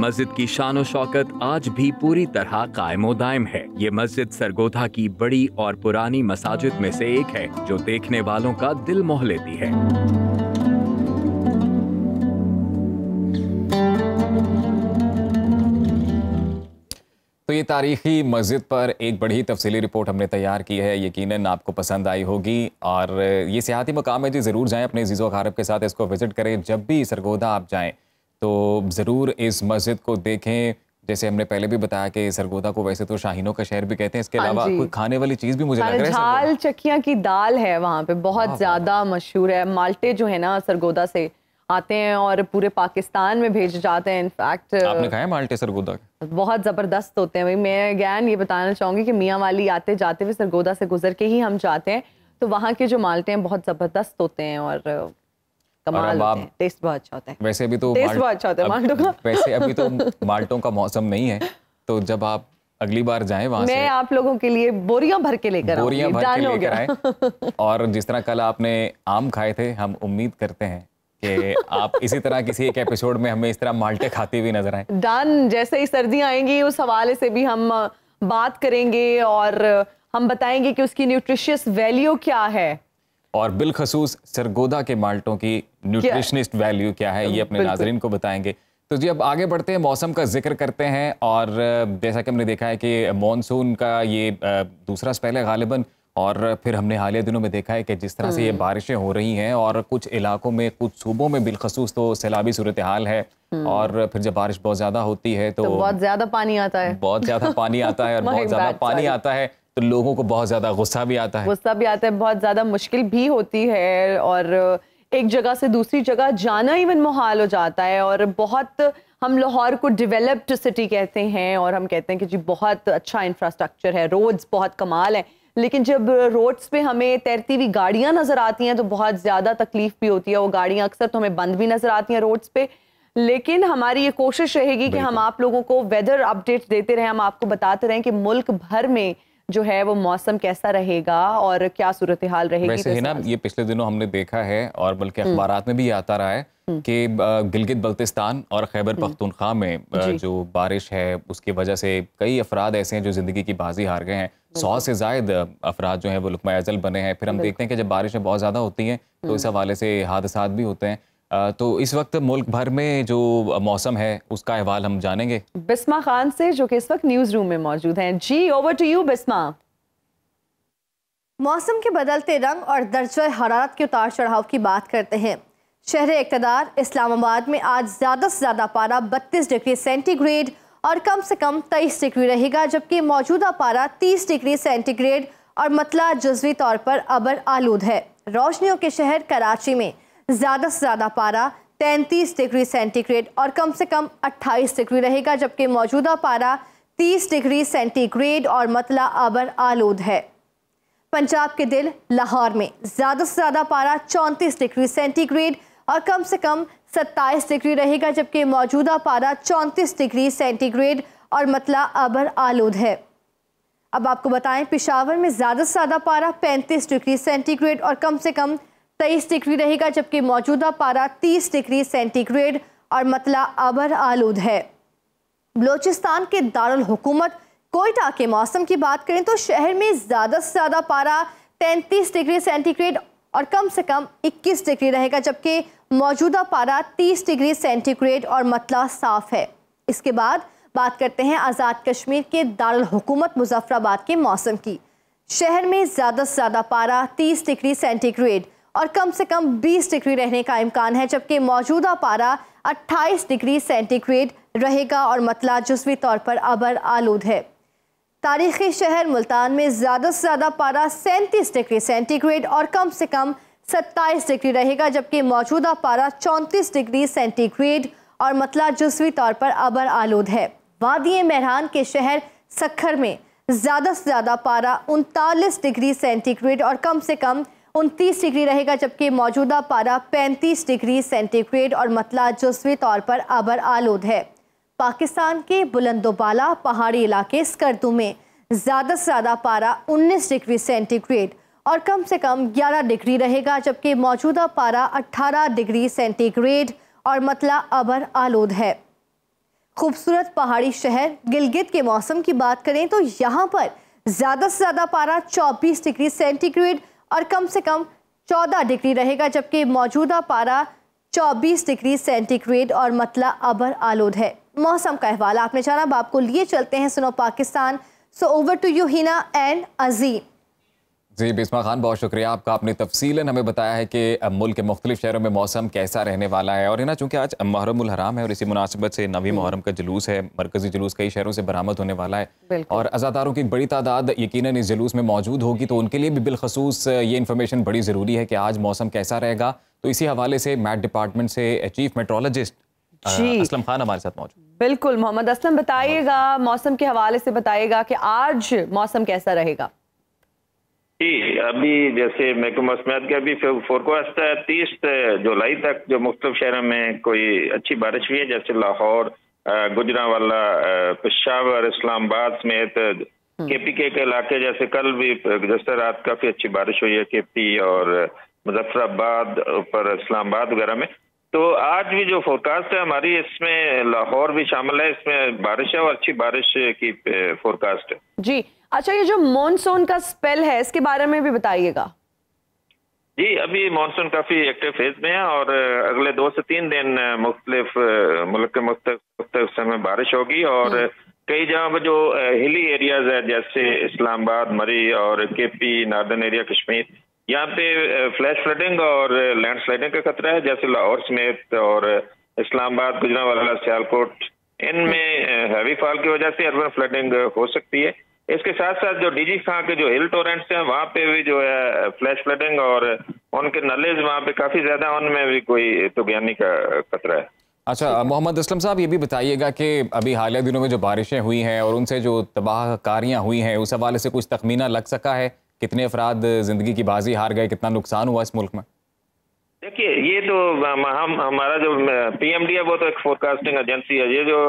मस्जिद की शान शौकत आज भी पूरी तरह कायम दायम है ये मस्जिद सरगोधा की बड़ी और पुरानी मसाजिद में से एक है जो देखने वालों का दिल मोह लेती है तो ये तारीखी मस्जिद पर एक बड़ी तफसीली रिपोर्ट हमने तैयार की है यकीनन आपको पसंद आई होगी और ये सियाती मकाम है जी ज़रूर जाएं अपने जीज़ो खारब के साथ इसको विज़िट करें जब भी सरगोदा आप जाएं तो ज़रूर इस मस्जिद को देखें जैसे हमने पहले भी बताया कि सरगोदा को वैसे तो शाहिनों का शहर भी कहते हैं इसके हाँ अलावा कोई खाने वाली चीज़ भी मुझे लग रहा है दाल चकिया की दाल है वहाँ पे बहुत ज़्यादा मशहूर है माल्टे जो है ना सरगोदा से आते हैं और पूरे पाकिस्तान में भेजे जाते हैं इनफैक्ट आपने खाया माल्टे सरगोदा बहुत ज़बरदस्त होते हैं भाई मैं अगैन ये बताना चाहूँगी कि मियाँ वाली आते जाते हुए सरगोदा से गुजर के ही हम जाते हैं तो वहाँ के जो माल्टे हैं बहुत ज़बरदस्त होते हैं और कमाल होते हैं टेस्ट बहुत अच्छा होता है वैसे अभी तो टेस्ट बहुत अच्छा होता है माल्टों का वैसे अभी तो माल्टों का मौसम नहीं है तो जब आप अगली बार जाएं वहां मैं से, आप लोगों के लिए बोरियां भर के लेकर बोरियां भर के लेकर आए और जिस तरह कल आपने आम खाए थे हम उम्मीद करते हैं कि आप इसी तरह किसी एक एपिसोड में हमें इस तरह माल्टे खाते हुए नजर आए डन जैसे ही सर्दियां आएंगी उस हवाले से भी हम बात करेंगे और हम बताएंगे कि उसकी न्यूट्रिशियस वैल्यू क्या है और बिलखसूस सरगोदा के माल्टों की न्यूट्रिशनिस्ट वैल्यू क्या है ये अपने नाजरन को बताएंगे तो जी अब आगे बढ़ते हैं मौसम का जिक्र करते हैं और जैसा कि हमने देखा है कि मानसून का ये दूसरा स्पेल है गालिबा और फिर हमने हालिया दिनों में देखा है कि जिस तरह से ये हम्म। बारिशें हो रही हैं और कुछ इलाकों में कुछ सूबों में बिलखसूस तो सैलाबी सूरत हाल है हम्म। और फिर जब बारिश बहुत ज़्यादा होती है तो, तो बहुत ज़्यादा पानी आता है बहुत ज़्यादा पानी आता है और बहुत ज़्यादा पानी आता है तो लोगों को बहुत ज़्यादा गुस्सा भी आता है गुस्सा भी आता है बहुत ज़्यादा मुश्किल भी होती है और एक जगह से दूसरी जगह जाना इवन मुहाल हो जाता है और बहुत हम लाहौर को डेवलप्ड सिटी कहते हैं और हम कहते हैं कि जी बहुत अच्छा इंफ्रास्ट्रक्चर है रोड्स बहुत कमाल है लेकिन जब रोड्स पे हमें तैरती हुई गाड़ियाँ नज़र आती हैं तो बहुत ज़्यादा तकलीफ भी होती है वो गाड़ियाँ अक्सर तो हमें बंद भी नज़र आती हैं रोड्स पे लेकिन हमारी ये कोशिश रहेगी कि हम आप लोगों को वेदर अपडेट्स देते रहें हम आपको बताते रहें कि मुल्क भर में जो है वो मौसम कैसा रहेगा और क्या सूरत हाल रहेगी वैसे ही ना ये पिछले दिनों हमने देखा है और बल्कि हम्म। अखबार में भी आता रहा है हम्म। कि गिलगित बल्तिस्तान और खैबर हम्म। पख्तूनख्वा में जो बारिश है उसकी वजह से कई अफराद ऐसे हैं जो ज़िंदगी की बाजी हार गए हैं सौ से जायद अफराद जो है वो लुकमा अजल बने हैं फिर हम देखते हैं कि जब बारिशें बहुत ज़्यादा होती हैं तो इस हवाले से हादसा भी होते हैं तो इस वक्त मुल्क भर में जो मौसम है उसका अहवाल हम जानेंगे बिस्मा खान से जो कि इस वक्त न्यूज रूम में मौजूद हैं जी ओवर टू यू बिस्मा मौसम के बदलते रंग और दर्ज हरारत के उतार चढ़ाव की बात करते हैं शहर इकतदार इस्लामाबाद में आज ज़्यादा से ज़्यादा पारा बत्तीस डिग्री सेंटीग्रेड और कम से कम तेईस डिग्री रहेगा जबकि मौजूदा पारा तीस डिग्री सेंटीग्रेड और मतला जजवी तौर पर अबर आलूद है रोशनियों के शहर कराची में ज़्यादा से ज़्यादा पारा 33 डिग्री सेंटीग्रेड और कम से कम 28 डिग्री रहेगा जबकि मौजूदा पारा 30 डिग्री सेंटीग्रेड और मतला आबर आलूद है पंजाब के दिल लाहौर में ज़्यादा से ज़्यादा पारा 34 डिग्री सेंटीग्रेड और कम से कम 27 डिग्री रहेगा जबकि मौजूदा पारा 34 डिग्री सेंटीग्रेड और मतला आबर आलूद है अब आपको बताएं पिशावर में ज़्यादा से ज़्यादा पारा 35 डिग्री सेंटीग्रेड और कम से कम तेईस डिग्री रहेगा जबकि मौजूदा पारा तीस डिग्री सेंटीग्रेड और मतला अबर आलूद है बलोचिस्तान के दारुल हुकूमत कोयटा के मौसम की बात करें तो शहर में ज़्यादा से ज़्यादा पारा 33 डिग्री सेंटीग्रेड और कम से कम 21 डिग्री रहेगा जबकि मौजूदा पारा 30 डिग्री सेंटीग्रेड और मतला साफ है इसके बाद बात करते हैं आज़ाद कश्मीर के दारुल हुकूमत मुजफ्फराबाद के मौसम की शहर में ज़्यादा से ज़्यादा पारा तीस डिग्री सेंटीग्रेड और कम से कम 20 डिग्री रहने का इम्कान है जबकि मौजूदा पारा 28 डिग्री सेंटीग्रेड रहेगा और मतला जसवी तौर पर अबर आलूद है तारीखी शहर मुल्तान में ज़्यादा से ज़्यादा पारा सैंतीस डिग्री सेंटीग्रेड और कम से कम 27 डिग्री रहेगा जबकि मौजूदा पारा 34 डिग्री सेंटीग्रेड और मतला जसवी तौर पर अबर आलूद है वादी मेहरान के शहर सखर में ज़्यादा से ज़्यादा पारा उनतालीस डिग्री सेंटीग्रेड और कम से कम उनतीस डिग्री रहेगा जबकि मौजूदा पारा 35 डिग्री सेंटीग्रेड और मतला जजवी तौर पर आबर आलूद है पाकिस्तान के बुलंदोबाला पहाड़ी इलाके स्कर्दू में ज़्यादा से ज़्यादा पारा 19 डिग्री सेंटीग्रेड और कम से कम 11 डिग्री रहेगा जबकि मौजूदा पारा 18 डिग्री सेंटीग्रेड और मतला अबर आलूद है खूबसूरत पहाड़ी शहर गिलगित के मौसम की बात करें तो यहाँ पर ज़्यादा से ज़्यादा पारा 24 डिग्री सेंटीग्रेड और कम से कम 14 डिग्री रहेगा जबकि मौजूदा पारा 24 डिग्री सेंटीग्रेड और मतला अबर आलोद है मौसम का अहवाल आपने जाना अब आपको लिए चलते हैं सुनो Pakistan so over to you Hina and Azeem जी बिस्मा खान बहुत शुक्रिया आपका आपने तफसीला हमें बताया है कि मुल्क के मुख्तलिफ शहरों में मौसम कैसा रहने वाला है और है ना चूँकि आज मुहरम हराम है और इसी मुनासिबत से नवी मुहरम का जुलूस है मरकजी जुलूस कई शहरों से बरामद होने वाला है और अजादारों की बड़ी तादाद यकीन इस जुलूस में मौजूद होगी तो उनके लिए भी बिलखसूस ये इन्फॉर्मेशन बड़ी ज़रूरी है कि आज मौसम कैसा रहेगा तो इसी हवाले से मैट डिपार्टमेंट से चीफ मेट्रोलॉजिस्ट असलम खान हमारे साथ मौजूद बिल्कुल मोहम्मद असलम बताइएगा मौसम के हवाले से बताइएगा कि आज मौसम कैसा रहेगा जी अभी जैसे महकुमा तो मौसमियात के अभी फोरकास्ट है तीस जुलाई तक जो मुख्तु शहरों में कोई अच्छी बारिश हुई है जैसे लाहौर गुजरावाला पेशावर इस्लामाबाद समेत हम्म। के पी के इलाके जैसे कल भी गुजस्तर रात काफ़ी अच्छी बारिश हुई है के पी और मुजफ्फराबाद ऊपर इस्लामाबाद वगैरह में तो आज भी जो फोरकास्ट है हमारी इसमें लाहौर भी शामिल है इसमें बारिश है और अच्छी बारिश की फोरकास्ट है जी अच्छा ये जो मॉनसून का स्पेल है इसके बारे में भी बताइएगा जी अभी मानसून काफी एक्टिव फेज में है और अगले दो से तीन दिन मुख्तलिफ मुल्क के मुख्तलिफ समय बारिश होगी और हम्म। कई जगह पर जो हिली एरियाज है जैसे इस्लामाबाद मरी और के पी नार्दर्न एरिया कश्मीर यहाँ पे फ्लैश फ्लडिंग और लैंड स्लाइडिंग का खतरा है जैसे लाहौर समेत और इस्लामाबाद वाला सियालकोट इनमें हैवी फॉल की वजह से अर्बन फ्लडिंग हो सकती है इसके साथ साथ जो डीजी खां के जो हिल टोरेंट्स हैं वहाँ पे भी जो है फ्लैश फ्लडिंग और उनके नलेज वहाँ पे काफी ज्यादा उनमें भी कोई तुगयानी का खतरा है अच्छा मोहम्मद असलम साहब ये भी बताइएगा कि अभी हालिया दिनों में जो बारिशें हुई हैं और उनसे जो तबाहकारियाँ हुई हैं उस हवाले से कुछ तखमीना लग सका है कितने अफराद जिंदगी की बाजी हार गए कितना नुकसान हुआ इस मुल्क में देखिए ये तो हम हमारा जो पीएमडी है वो तो एक फोरकास्टिंग एजेंसी है ये जो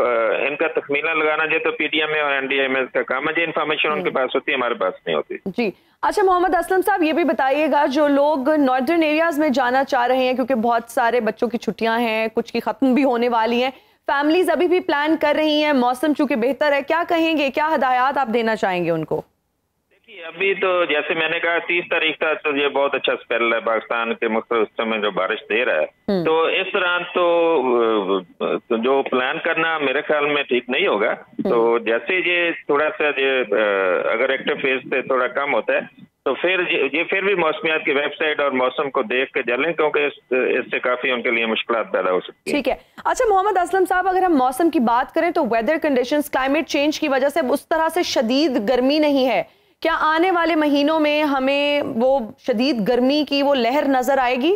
इनका तखमीना लगाना जो तो पीडीएमए और एनडीएमए का काम है जो इन्फॉर्मेशन उनके हम्म। पास होती है हमारे पास नहीं होती जी अच्छा मोहम्मद असलम साहब ये भी बताइएगा जो लोग नॉर्दर्न एरियाज में जाना चाह रहे हैं क्योंकि बहुत सारे बच्चों की छुट्टियां हैं कुछ की खत्म भी होने वाली है फैमिलीज अभी भी प्लान कर रही है मौसम चूंकि बेहतर है क्या कहेंगे क्या हदायत आप देना चाहेंगे उनको अभी तो जैसे मैंने कहा तीस तारीख का तो ये बहुत अच्छा स्पेल है पाकिस्तान के मुख्य हिस्सों में जो बारिश दे रहा है हम्म। तो इस दौरान तो जो प्लान करना मेरे ख्याल में ठीक नहीं होगा हम्म। तो जैसे ये थोड़ा सा ये अगर एक्टिव फेज से थोड़ा कम होता है तो फिर ये फिर भी मौसमियात की वेबसाइट और मौसम को देख के जलें क्योंकि इससे काफी उनके लिए मुश्किल पैदा हो सकती है ठीक है अच्छा मोहम्मद असलम साहब अगर हम मौसम की बात करें तो वेदर कंडीशंस क्लाइमेट चेंज की वजह से उस तरह से शदीद गर्मी नहीं है क्या आने वाले महीनों में हमें वो शदीद गर्मी की वो लहर नजर आएगी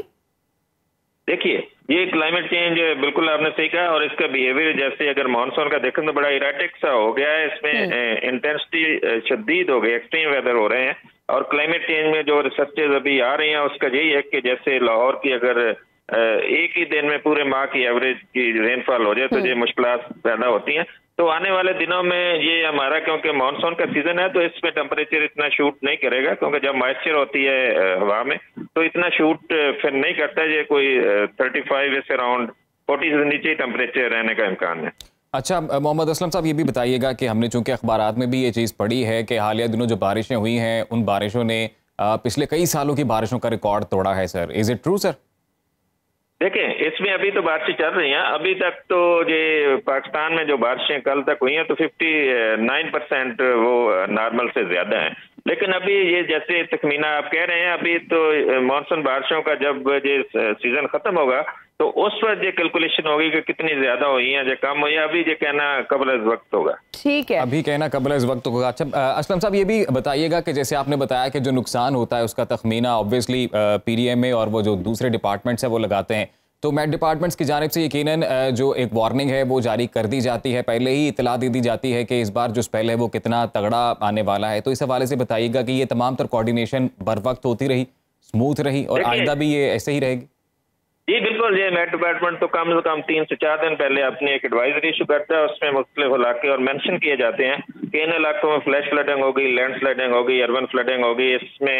देखिए ये क्लाइमेट चेंज बिल्कुल आपने सही कहा और इसका बिहेवियर जैसे अगर मानसून का देखें तो बड़ा इराटिक सा हो गया है इसमें इंटेंसिटी हम्म। शदीद हो गई एक्सट्रीम वेदर हो रहे हैं और क्लाइमेट चेंज में जो रिसर्चेज अभी आ रही हैं उसका यही है कि जैसे लाहौर की अगर एक ही दिन में पूरे माह की एवरेज की रेनफॉल हो जाए तो हम्म। ये मुश्किल पैदा होती हैं तो आने वाले दिनों में ये हमारा क्योंकि मानसून का सीजन है तो इसमें टेम्परेचर इतना शूट नहीं करेगा क्योंकि जब मॉइस्चर होती है हवा में तो इतना शूट फिर नहीं करता ये कोई थर्टी फाइव से अराउंड फोर्टी से नीचे टेम्परेचर रहने का इम्कान है अच्छा मोहम्मद असलम साहब ये भी बताइएगा कि हमने चूंकि अखबार में भी ये चीज़ पढ़ी है कि हालिया दिनों जो बारिशें हुई हैं उन बारिशों ने पिछले कई सालों की बारिशों का रिकॉर्ड तोड़ा है sir is it true sir देखें इसमें अभी तो बारिशें चल रही हैं अभी तक तो ये पाकिस्तान में जो बारिशें कल तक हुई हैं तो 59 परसेंट वो नॉर्मल से ज्यादा हैं लेकिन अभी ये जैसे तखमीना आप कह रहे हैं अभी तो मानसून बारिशों का जब ये सीजन खत्म होगा तो उस पर जो कैलकुलेशन होगी कि कितनी ज्यादा हुई है जो कम हुई है अभी जो कहना कबल वक्त होगा ठीक है अभी कहना कबल वक्त होगा अच्छा असलम साहब ये भी बताइएगा कि जैसे आपने बताया कि जो नुकसान होता है उसका तखमीना ऑब्वियसली पीडीएमए और वो जो दूसरे डिपार्टमेंट्स हैं वो लगाते हैं तो मेट डिपार्टमेंट्स की जानब से यकीन जो एक वार्निंग है वो जारी कर दी जाती है पहले ही इतला दे दी जाती है कि इस बार जो स्पेल है वो कितना तगड़ा आने वाला है तो इस हवाले से बताइएगा कि ये तमाम तर कोऑर्डिनेशन बर वक्त होती रही स्मूथ रही और आइंदा भी ये ऐसे ही रहेगी जी बिल्कुल ये मेट तो डिपार्टमेंट तो कम से कम तीन से चार दिन पहले अपनी एक एडवाइजरी इशू करता है उसमें मुख्तलिफ इलाके और मेंशन किए जाते हैं कि इन इलाकों में फ्लैश फ्लडिंग होगी लैंड स्लाइडिंग होगी अर्बन फ्लडिंग होगी इसमें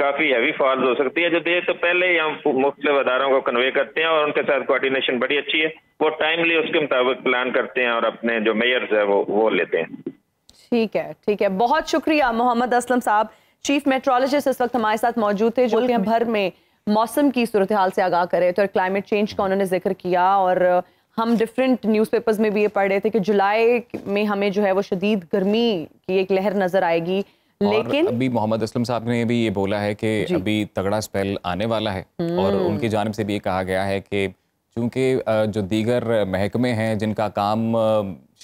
काफ़ी हैवी फॉल्स हो सकती है जो देर तो पहले ही हम मुख्तलिफ अदारों को कन्वे करते हैं और उनके साथ कोऑर्डिनेशन बड़ी अच्छी है वो टाइमली उसके मुताबिक प्लान करते हैं और अपने जो मेयर्स है वो वो लेते हैं ठीक है ठीक है बहुत शुक्रिया मोहम्मद असलम साहब चीफ मेट्रोलॉजिस्ट इस वक्त हमारे साथ मौजूद थे जो भर में मौसम की सूरत हाल से आगाह करें तो क्लाइमेट चेंज का उन्होंने जिक्र किया और हम डिफरेंट न्यूज़पेपर्स में भी ये पढ़ रहे थे कि जुलाई में हमें जो है वो शदीद गर्मी की एक लहर नज़र आएगी लेकिन अभी मोहम्मद असलम साहब ने भी ये बोला है कि अभी तगड़ा स्पेल आने वाला है और हम्म। उनकी जानब से भी ये कहा गया है कि चूँकि जो दीगर महकमे हैं जिनका काम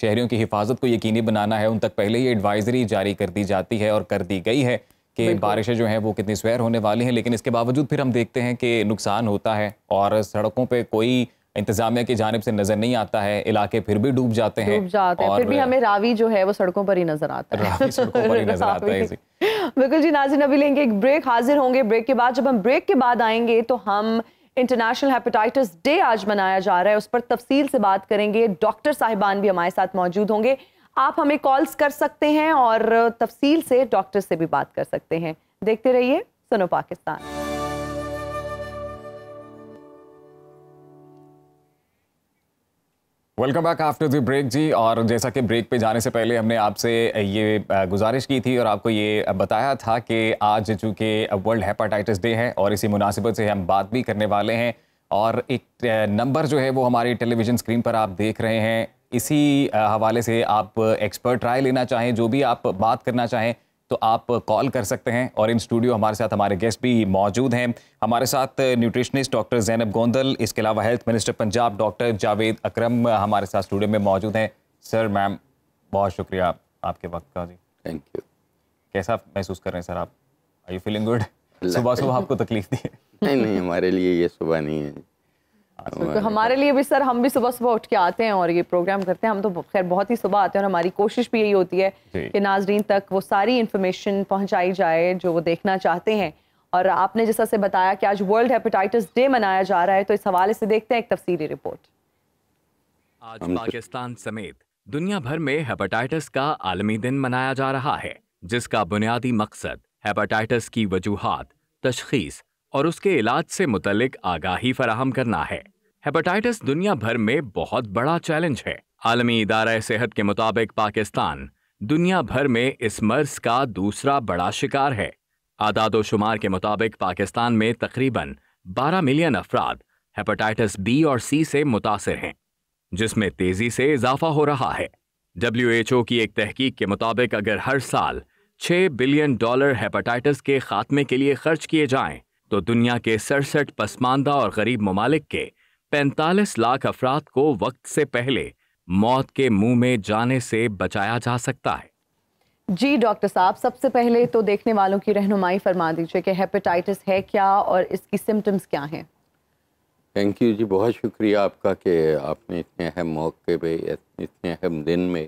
शहरीों की हिफाजत को यकीनी बनाना है उन तक पहले ही एडवाइजरी जारी कर दी जाती है और कर दी गई है कि बारिशें जो हैं वो कितनी स्वैर होने वाली हैं लेकिन इसके बावजूद फिर हम देखते हैं कि नुकसान होता है और सड़कों पर कोई इंतजामिया की जानब से नजर नहीं आता है इलाके फिर भी डूब जाते हैं डूब जाते हैं फिर भी हमें रावी जो है वो सड़कों पर ही नजर आता है बिल्कुल जी नाजिन अभी लेंगे एक ब्रेक हाजिर होंगे ब्रेक के बाद जब हम ब्रेक के बाद आएंगे तो हम इंटरनेशनल हेपेटाइटिस डे आज मनाया जा रहा है उस पर तफसील से बात करेंगे डॉक्टर साहिबान भी हमारे साथ मौजूद होंगे आप हमें कॉल्स कर सकते हैं और तफसील से डॉक्टर से भी बात कर सकते हैं देखते रहिए सुनो Pakistan welcome back after the break जी और जैसा कि ब्रेक पे जाने से पहले हमने आपसे ये गुजारिश की थी और आपको ये बताया था कि आज चूँकि वर्ल्ड हेपाटाइटिस डे है और इसी मुनासिबत से हम बात भी करने वाले हैं और एक नंबर जो है वो हमारी टेलीविज़न स्क्रीन पर आप देख रहे हैं इसी हवाले से आप एक्सपर्ट राय लेना चाहें जो भी आप बात करना चाहें तो आप कॉल कर सकते हैं और इन स्टूडियो हमारे साथ हमारे गेस्ट भी मौजूद हैं हमारे साथ न्यूट्रिशनिस्ट डॉक्टर जैनब गोंदल इसके अलावा health minister Punjab doctor Javed Akram हमारे साथ स्टूडियो में मौजूद हैं सर मैम बहुत शुक्रिया आपके वक्त का जी थैंक यू कैसा महसूस कर रहे हैं सर आप आई यू फीलिंग गुड सुबह सुबह आपको तकलीफ दी नहीं नहीं हमारे लिए ये सुबह नहीं है बिल्कुल हमारे लिए भी सर हम भी सुबह सुबह उठ के आते हैं और ये प्रोग्राम करते हैं हम तो खैर बहुत ही सुबह आते हैं और हमारी कोशिश भी यही होती है कि नाजरीन तक वो सारी इन्फॉर्मेशन पहुँचाई जाए जो वो देखना चाहते हैं और आपने जैसा से बताया कि आज वर्ल्ड हेपेटाइटिस डे मनाया जा रहा है तो इस हवाले से देखते हैं एक तफसीली रिपोर्ट आज तो- पाकिस्तान समेत दुनिया भर में हेपेटाइटिस का आलमी दिन मनाया जा रहा है जिसका बुनियादी मकसद हेपेटाइटिस की वजूहत तशखीस और उसके इलाज से मुतलिक आगाही फराहम करना है हेपेटाइटिस दुनिया भर में बहुत बड़ा चैलेंज है आलमी इदारा सेहत के मुताबिक पाकिस्तान दुनिया भर में इस मर्ज का दूसरा बड़ा शिकार है आदादोशुमार के मुताबिक पाकिस्तान में तकरीबन 12 मिलियन अफराद हेपेटाइटिस बी और सी से मुतासर हैं जिसमें तेजी से इजाफा हो रहा है डब्ल्यू की एक तहकीक के मुताबिक अगर हर साल 6 बिलियन डॉलर हेपेटाइटिस के खात्मे के लिए खर्च किए जाएं तो दुनिया के सड़सठ पसमानदा और गरीब ममालिक के 45 लाख अफराद को वक्त से पहले मौत के मुंह में जाने से बचाया जा सकता है जी डॉक्टर साहब सबसे पहले तो देखने वालों की रहनुमाई फरमा दीजिए कि हेपेटाइटिस है क्या और इसकी सिम्टम्स क्या हैं थैंक यू जी बहुत शुक्रिया आपका कि आपने इतने अहम मौके पे इतने अहम दिन में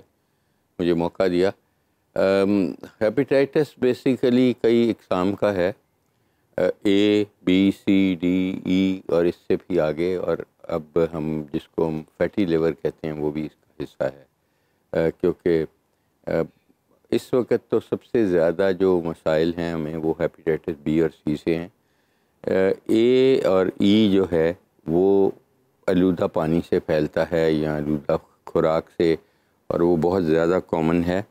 मुझे मौका दिया हेपेटाइटिस बेसिकली कई इकसाम का है A B C D E और इससे भी आगे और अब हम जिसको हम फैटी लिवर कहते हैं वो भी इसका हिस्सा है क्योंकि इस वक्त तो सबसे ज़्यादा जो मसाइल हैं हमें वो हेपेटाइटिस बी और सी से हैं ए और ई e जो है वो आलूदा पानी से फैलता है या आलूदा खुराक से और वो बहुत ज़्यादा कॉमन है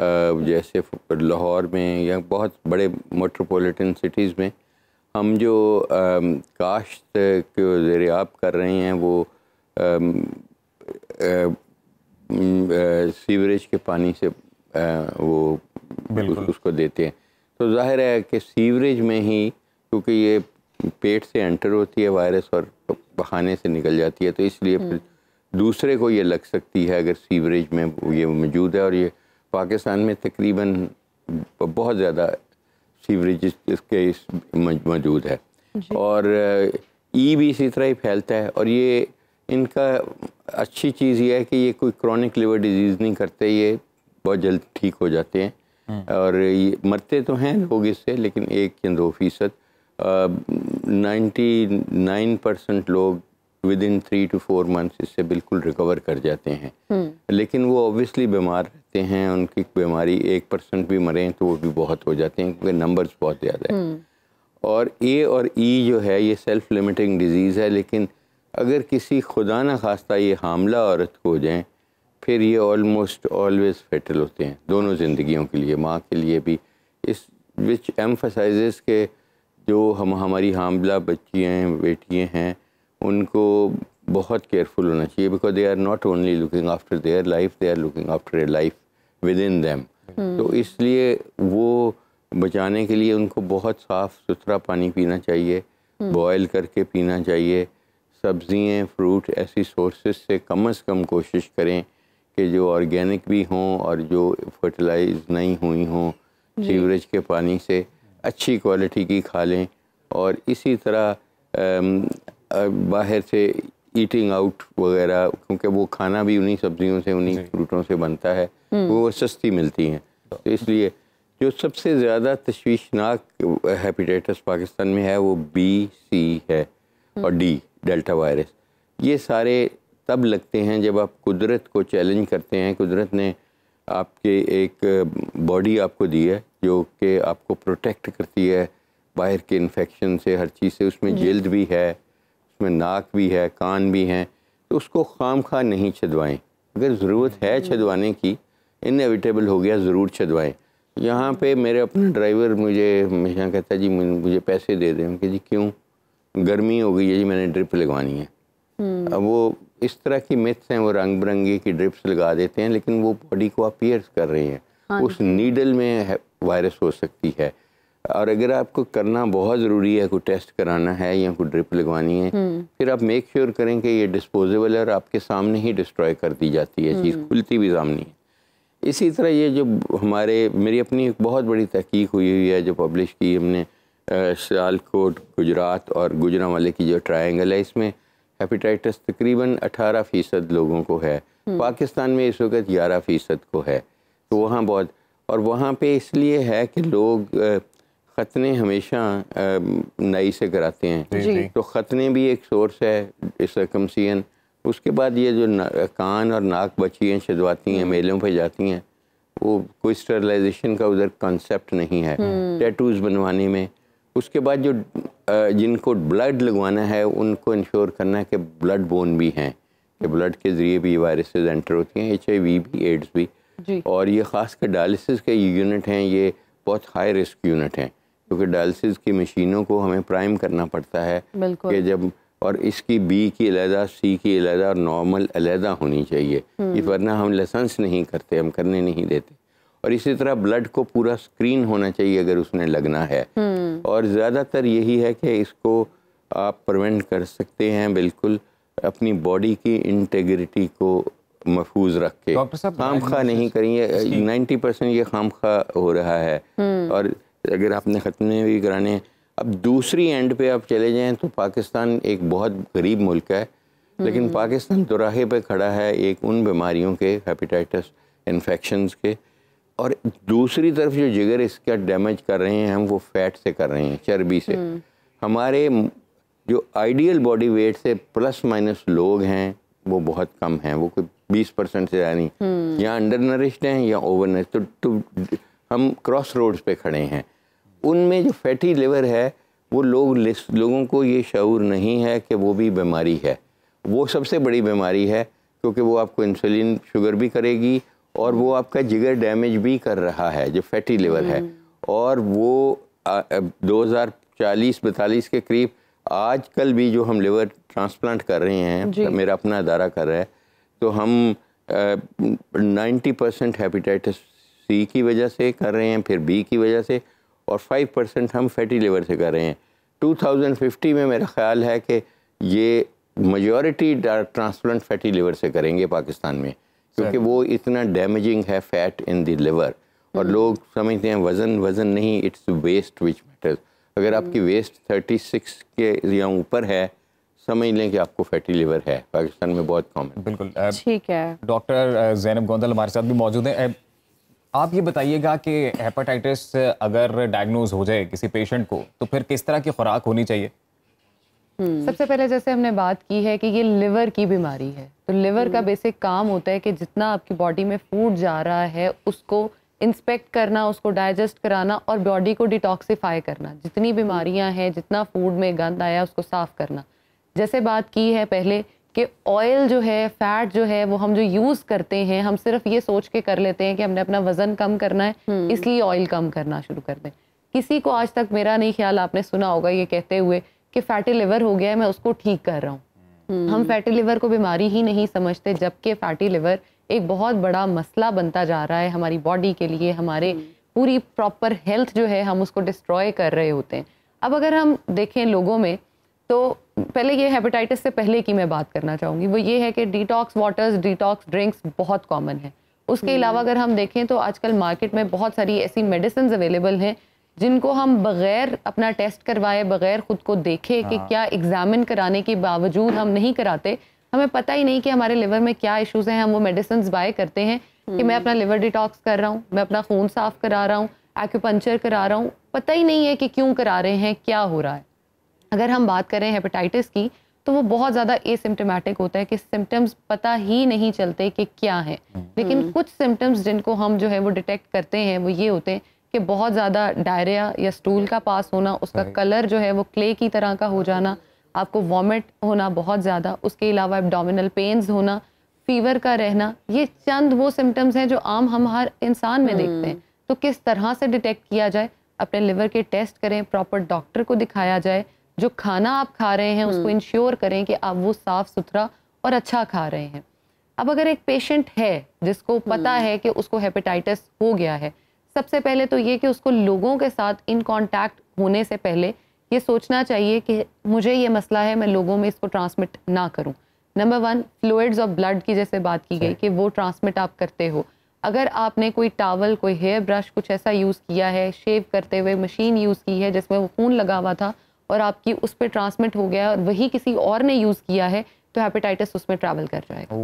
जैसे लाहौर में या बहुत बड़े मेट्रोपॉलिटन सिटीज़ में हम जो काश्त के ज़र आप कर रहे हैं वो सीवरेज के पानी से वो उसको देते हैं तो जाहिर है कि सीवरेज में ही क्योंकि ये पेट से एंटर होती है वायरस और बहाने से निकल जाती है तो इसलिए हम्म। फिर दूसरे को ये लग सकती है अगर सीवरेज में ये मौजूद है और ये पाकिस्तान में तकरीबन बहुत ज़्यादा सीवरेज इसके इस मौजूद है और ई भी इसी तरह ही फैलता है और ये इनका अच्छी चीज़ ये है कि ये कोई क्रॉनिक लिवर डिजीज़ नहीं करते ये बहुत जल्द ठीक हो जाते हैं हम्म। और ये मरते तो हैं लोग इससे लेकिन एक या दो फीसद नाइन्टी नाइन परसेंट लोग within three to four months इससे बिल्कुल रिकवर कर जाते हैं हम्म। लेकिन वो ऑब्वियसली बीमार रहते हैं उनकी बीमारी एक परसेंट भी मरे तो वो भी बहुत हो जाते हैं क्योंकि नंबर्स बहुत ज़्यादा है हम्म। और ए और ई e जो है ये सेल्फ लिमिटिंग डिजीज़ है लेकिन अगर किसी खुदा न खास्ता ये हामला औरत को हो जाए फिर ये ऑलमोस्ट ऑलवेज फेटल होते हैं दोनों ज़िंदगियों के लिए माँ के लिए भी इस विच एम्फसाइज के जो हम हमारी हामला बच्चियाँ बेटियाँ हैं उनको बहुत केयरफुल होना चाहिए because they are not only looking after their life they are looking after a life within them तो इसलिए वो बचाने के लिए उनको बहुत साफ़ सुथरा पानी पीना चाहिए बॉयल hmm. करके पीना चाहिए सब्जियाँ फ्रूट ऐसी सोर्सेस से कम अज़ कम कोशिश करें कि जो ऑर्गेनिक भी हों और जो फर्टिलाइज नहीं हुई हों सीवरेज के पानी से अच्छी क्वालिटी की खा लें और इसी तरह बाहर से ईटिंग आउट वगैरह क्योंकि वो खाना भी उन्हीं सब्जियों से उन्हीं फ्रूटों से बनता है हम्म। वो सस्ती मिलती हैं तो इसलिए जो सबसे ज़्यादा तशवीशनाक हैपीटाइटस पाकिस्तान में है वो बी सी है हम्म। और डी डेल्टा वायरस ये सारे तब लगते हैं जब आप कुदरत को चैलेंज करते हैं कुदरत ने आपके एक बॉडी आपको दी है जो कि आपको प्रोटेक्ट करती है बाहर के इन्फेक्शन से हर चीज़ से उसमें जल्द भी है उसमें नाक भी है कान भी हैं तो उसको खाम खा नहीं छदवाएँ अगर ज़रूरत है हम्म। छदवाने की इनएविटेबल हो गया ज़रूर छदवाएँ यहाँ पे मेरे अपना ड्राइवर हम्म। मुझे हमेशा कहता है जी मुझे पैसे दे दें कि जी क्यों गर्मी हो गई है जी मैंने ड्रिप लगवानी है हम्म। अब वो इस तरह की मिथ्स हैं वो रंग बिरंगी की ड्रिप्स लगा देते हैं लेकिन वो बॉडी को आप कर रहे हैं हाँ उस नीडल में वायरस हो सकती है और अगर आपको करना बहुत ज़रूरी है कोई टेस्ट कराना है या कोई ड्रिप लगवानी है हम्म। फिर आप मेक श्योर sure करें कि ये डिस्पोजेबल है और आपके सामने ही डिस्ट्रॉय कर दी जाती है चीज़ हम्म। खुलती भी सामने है इसी तरह ये जो हमारे मेरी अपनी एक बहुत बड़ी तहकीक हुई हुई है जो पब्लिश की हमने सियालकोट गुजरात और गुजरा वाले की जो ट्राइंगल है इसमें हेपेटाइटिस तकरीबन 18 फ़ीसद लोगों को है हम्म। पाकिस्तान में इस वक्त ग्यारह फ़ीसद को है तो वहाँ बहुत और वहाँ पे इसलिए है कि लोग ख़तने हमेशा नई से कराते हैं तो ख़तने भी एक सोर्स है इस सरकमसियन उसके बाद ये जो कान और नाक बची हैं शदवाती हैं हम्म। मेलों पर जाती हैं वो कोई स्टरलाइजेशन का उधर कॉन्सेप्ट नहीं है टैटूज हम्म। बनवाने में उसके बाद जो जिनको ब्लड लगवाना है उनको इंश्योर करना है कि ब्लड बोन भी हैं कि ब्लड के ज़रिए भी वायरसेज एंटर होती हैं एच भी एड्स भी और ये ख़ास कर डायलिसिस के यूनिट हैं ये बहुत हाई रिस्क यूनिट हैं क्योंकि डायलिसिस की मशीनों को हमें प्राइम करना पड़ता है कि जब और इसकी बी की अलहदा सी की अलहदा और नॉर्मल अलहदा होनी चाहिए हम्म। इस वरना हम लसंस नहीं करते हम करने नहीं देते और इसी तरह ब्लड को पूरा स्क्रीन होना चाहिए अगर उसने लगना है हम्म। और ज़्यादातर यही है कि इसको आप प्रवेंट कर सकते हैं बिल्कुल अपनी बॉडी की इंटेग्रिटी को महफूज रख के खाम खा नहीं करेंगे नाइन्टी परसेंट ये खाम खा हो रहा है हम्म। और अगर आपने ख़त्मे भी कराने हैं अब दूसरी एंड पे आप चले जाएं तो पाकिस्तान एक बहुत गरीब मुल्क है लेकिन हम्म। पाकिस्तान दुराहे पे खड़ा है एक उन बीमारियों के हेपेटाइटिस इन्फेक्शन के और दूसरी तरफ जो जिगर इसका डैमेज कर रहे हैं हम वो फैट से कर रहे हैं चर्बी से हम्म। हमारे जो आइडियल बॉडी वेट से प्लस माइनस लोग हैं वो बहुत कम हैं वो कोई बीस परसेंट से ज़्यादा नहीं हम्म। या अंडर नरिश्ड हैं या ओवर नरिश्ड तो, तो हम क्रॉस रोड्स पे खड़े हैं उनमें जो फैटी लिवर है वो लोग लोगों को ये शूर नहीं है कि वो भी बीमारी है वो सबसे बड़ी बीमारी है क्योंकि वो आपको इंसुलिन शुगर भी करेगी और वो आपका जिगर डैमेज भी कर रहा है जो फैटी लिवर है हम्म। और वो दो हज़ार के करीब आजकल भी जो हम लिवर ट्रांसप्लांट कर रहे हैं मेरा अपना अदारा कर रहा है तो हम नाइन्टी परसेंट हेपेटाइटिस सी की वजह से कर रहे हैं फिर बी की वजह से और फाइव परसेंट हम फैटी लीवर से कर रहे हैं 2050 में मेरा ख्याल है कि ये मजॉरिटी ट्रांसप्लांट फैटी लिवर से करेंगे पाकिस्तान में क्योंकि वो इतना डैमेजिंग है फैट इन दिवर लिवर और hmm. लोग समझते हैं वज़न वज़न नहीं इट्स वेस्ट विच मैटर्स अगर आपकी वेस्ट hmm. 36 के या ऊपर है समझ लें कि आपको फैटी लिवर है पाकिस्तान में बहुत कॉमन बिल्कुल ठीक है डॉक्टर जैनब गोंदल हमारे साथ भी मौजूद हैं आप ये बताइएगा कि हेपेटाइटिस अगर डायग्नोज हो जाए किसी पेशेंट को तो फिर किस तरह की खुराक होनी चाहिए हम्म। सबसे पहले जैसे हमने बात की है कि ये लिवर की बीमारी है तो लिवर का बेसिक हम्म। काम होता है कि जितना आपकी बॉडी में फूड जा रहा है उसको इंस्पेक्ट करना उसको डाइजेस्ट कराना और बॉडी को डिटॉक्सीफाई करना जितनी बीमारियां हैं जितना फूड में गंद आया उसको साफ करना जैसे बात की है पहले कि ऑयल जो है फैट जो है वो हम जो यूज़ करते हैं हम सिर्फ ये सोच के कर लेते हैं कि हमने अपना वजन कम करना है हम्म। इसलिए ऑयल कम करना शुरू कर दें किसी को आज तक मेरा नहीं ख्याल आपने सुना होगा ये कहते हुए कि फैटी लिवर हो गया है मैं उसको ठीक कर रहा हूँ हम्म। हम फैटी लिवर को बीमारी ही नहीं समझते जबकि फैटी लिवर एक बहुत बड़ा मसला बनता जा रहा है हमारी बॉडी के लिए हमारे हम्म। पूरी प्रॉपर हेल्थ जो है हम उसको डिस्ट्रॉय कर रहे होते हैं अब अगर हम देखें लोगों में तो पहले ये हेपेटाइटिस से पहले की मैं बात करना चाहूँगी वो ये है कि डिटॉक्स वाटर्स डिटॉक्स ड्रिंक्स बहुत कॉमन है उसके हम्म। अलावा अगर हम देखें तो आजकल मार्केट में बहुत सारी ऐसी मेडिसिन अवेलेबल हैं जिनको हम बगैर अपना टेस्ट करवाए बगैर ख़ुद को देखे कि हाँ। क्या एग्ज़ामिन कराने के बावजूद हम नहीं कराते हमें पता ही नहीं कि हमारे लिवर में क्या इश्यूज हैं हम वो मेडिसिन बाय करते हैं कि मैं हम्म। अपना लिवर डिटॉक्स कर रहा हूँ मैं अपना खून साफ करा रहा हूँ एक्यूपंचर करा रहा हूँ पता ही नहीं है कि क्यों करा रहे हैं क्या हो रहा है अगर हम बात करें हेपेटाइटिस की तो वो बहुत ज़्यादा एसिम्टमेटिक होता है कि सिम्टम्स पता ही नहीं चलते कि क्या है लेकिन हम्म। कुछ सिम्टम्स जिनको हम जो है वो डिटेक्ट करते हैं वो ये होते हैं कि बहुत ज़्यादा डायरिया या स्टूल का पास होना उसका कलर जो है वो क्ले की तरह का हो जाना आपको वॉमिट होना बहुत ज़्यादा उसके अलावा एबडामिनल पेन्स होना फीवर का रहना ये चंद वो सिम्टम्स हैं जो आम हम हर इंसान में देखते हैं हम्म। तो किस तरह से डिटेक्ट किया जाए अपने लिवर के टेस्ट करें प्रॉपर डॉक्टर को दिखाया जाए जो खाना आप खा रहे हैं उसको इंश्योर हम्म। करें कि आप वो साफ सुथरा और अच्छा खा रहे हैं अब अगर एक पेशेंट है जिसको पता हम्म। है कि उसको हेपेटाइटिस हो गया है सबसे पहले तो ये कि उसको लोगों के साथ इन कॉन्टैक्ट होने से पहले ये सोचना चाहिए कि मुझे ये मसला है मैं लोगों में इसको ट्रांसमिट ना करूं number one fluids of blood की जैसे बात की गई कि वो ट्रांसमिट आप करते हो अगर आपने कोई टावल कोई हेयर ब्रश कुछ ऐसा यूज़ किया है शेव करते हुए मशीन यूज़ की है जिसमें वो खून लगा हुआ था और आपकी उस पर ट्रांसमिट हो गया और वही किसी और ने यूज़ किया है तो हेपेटाइटिस उसमें ट्रैवल कर जाएगा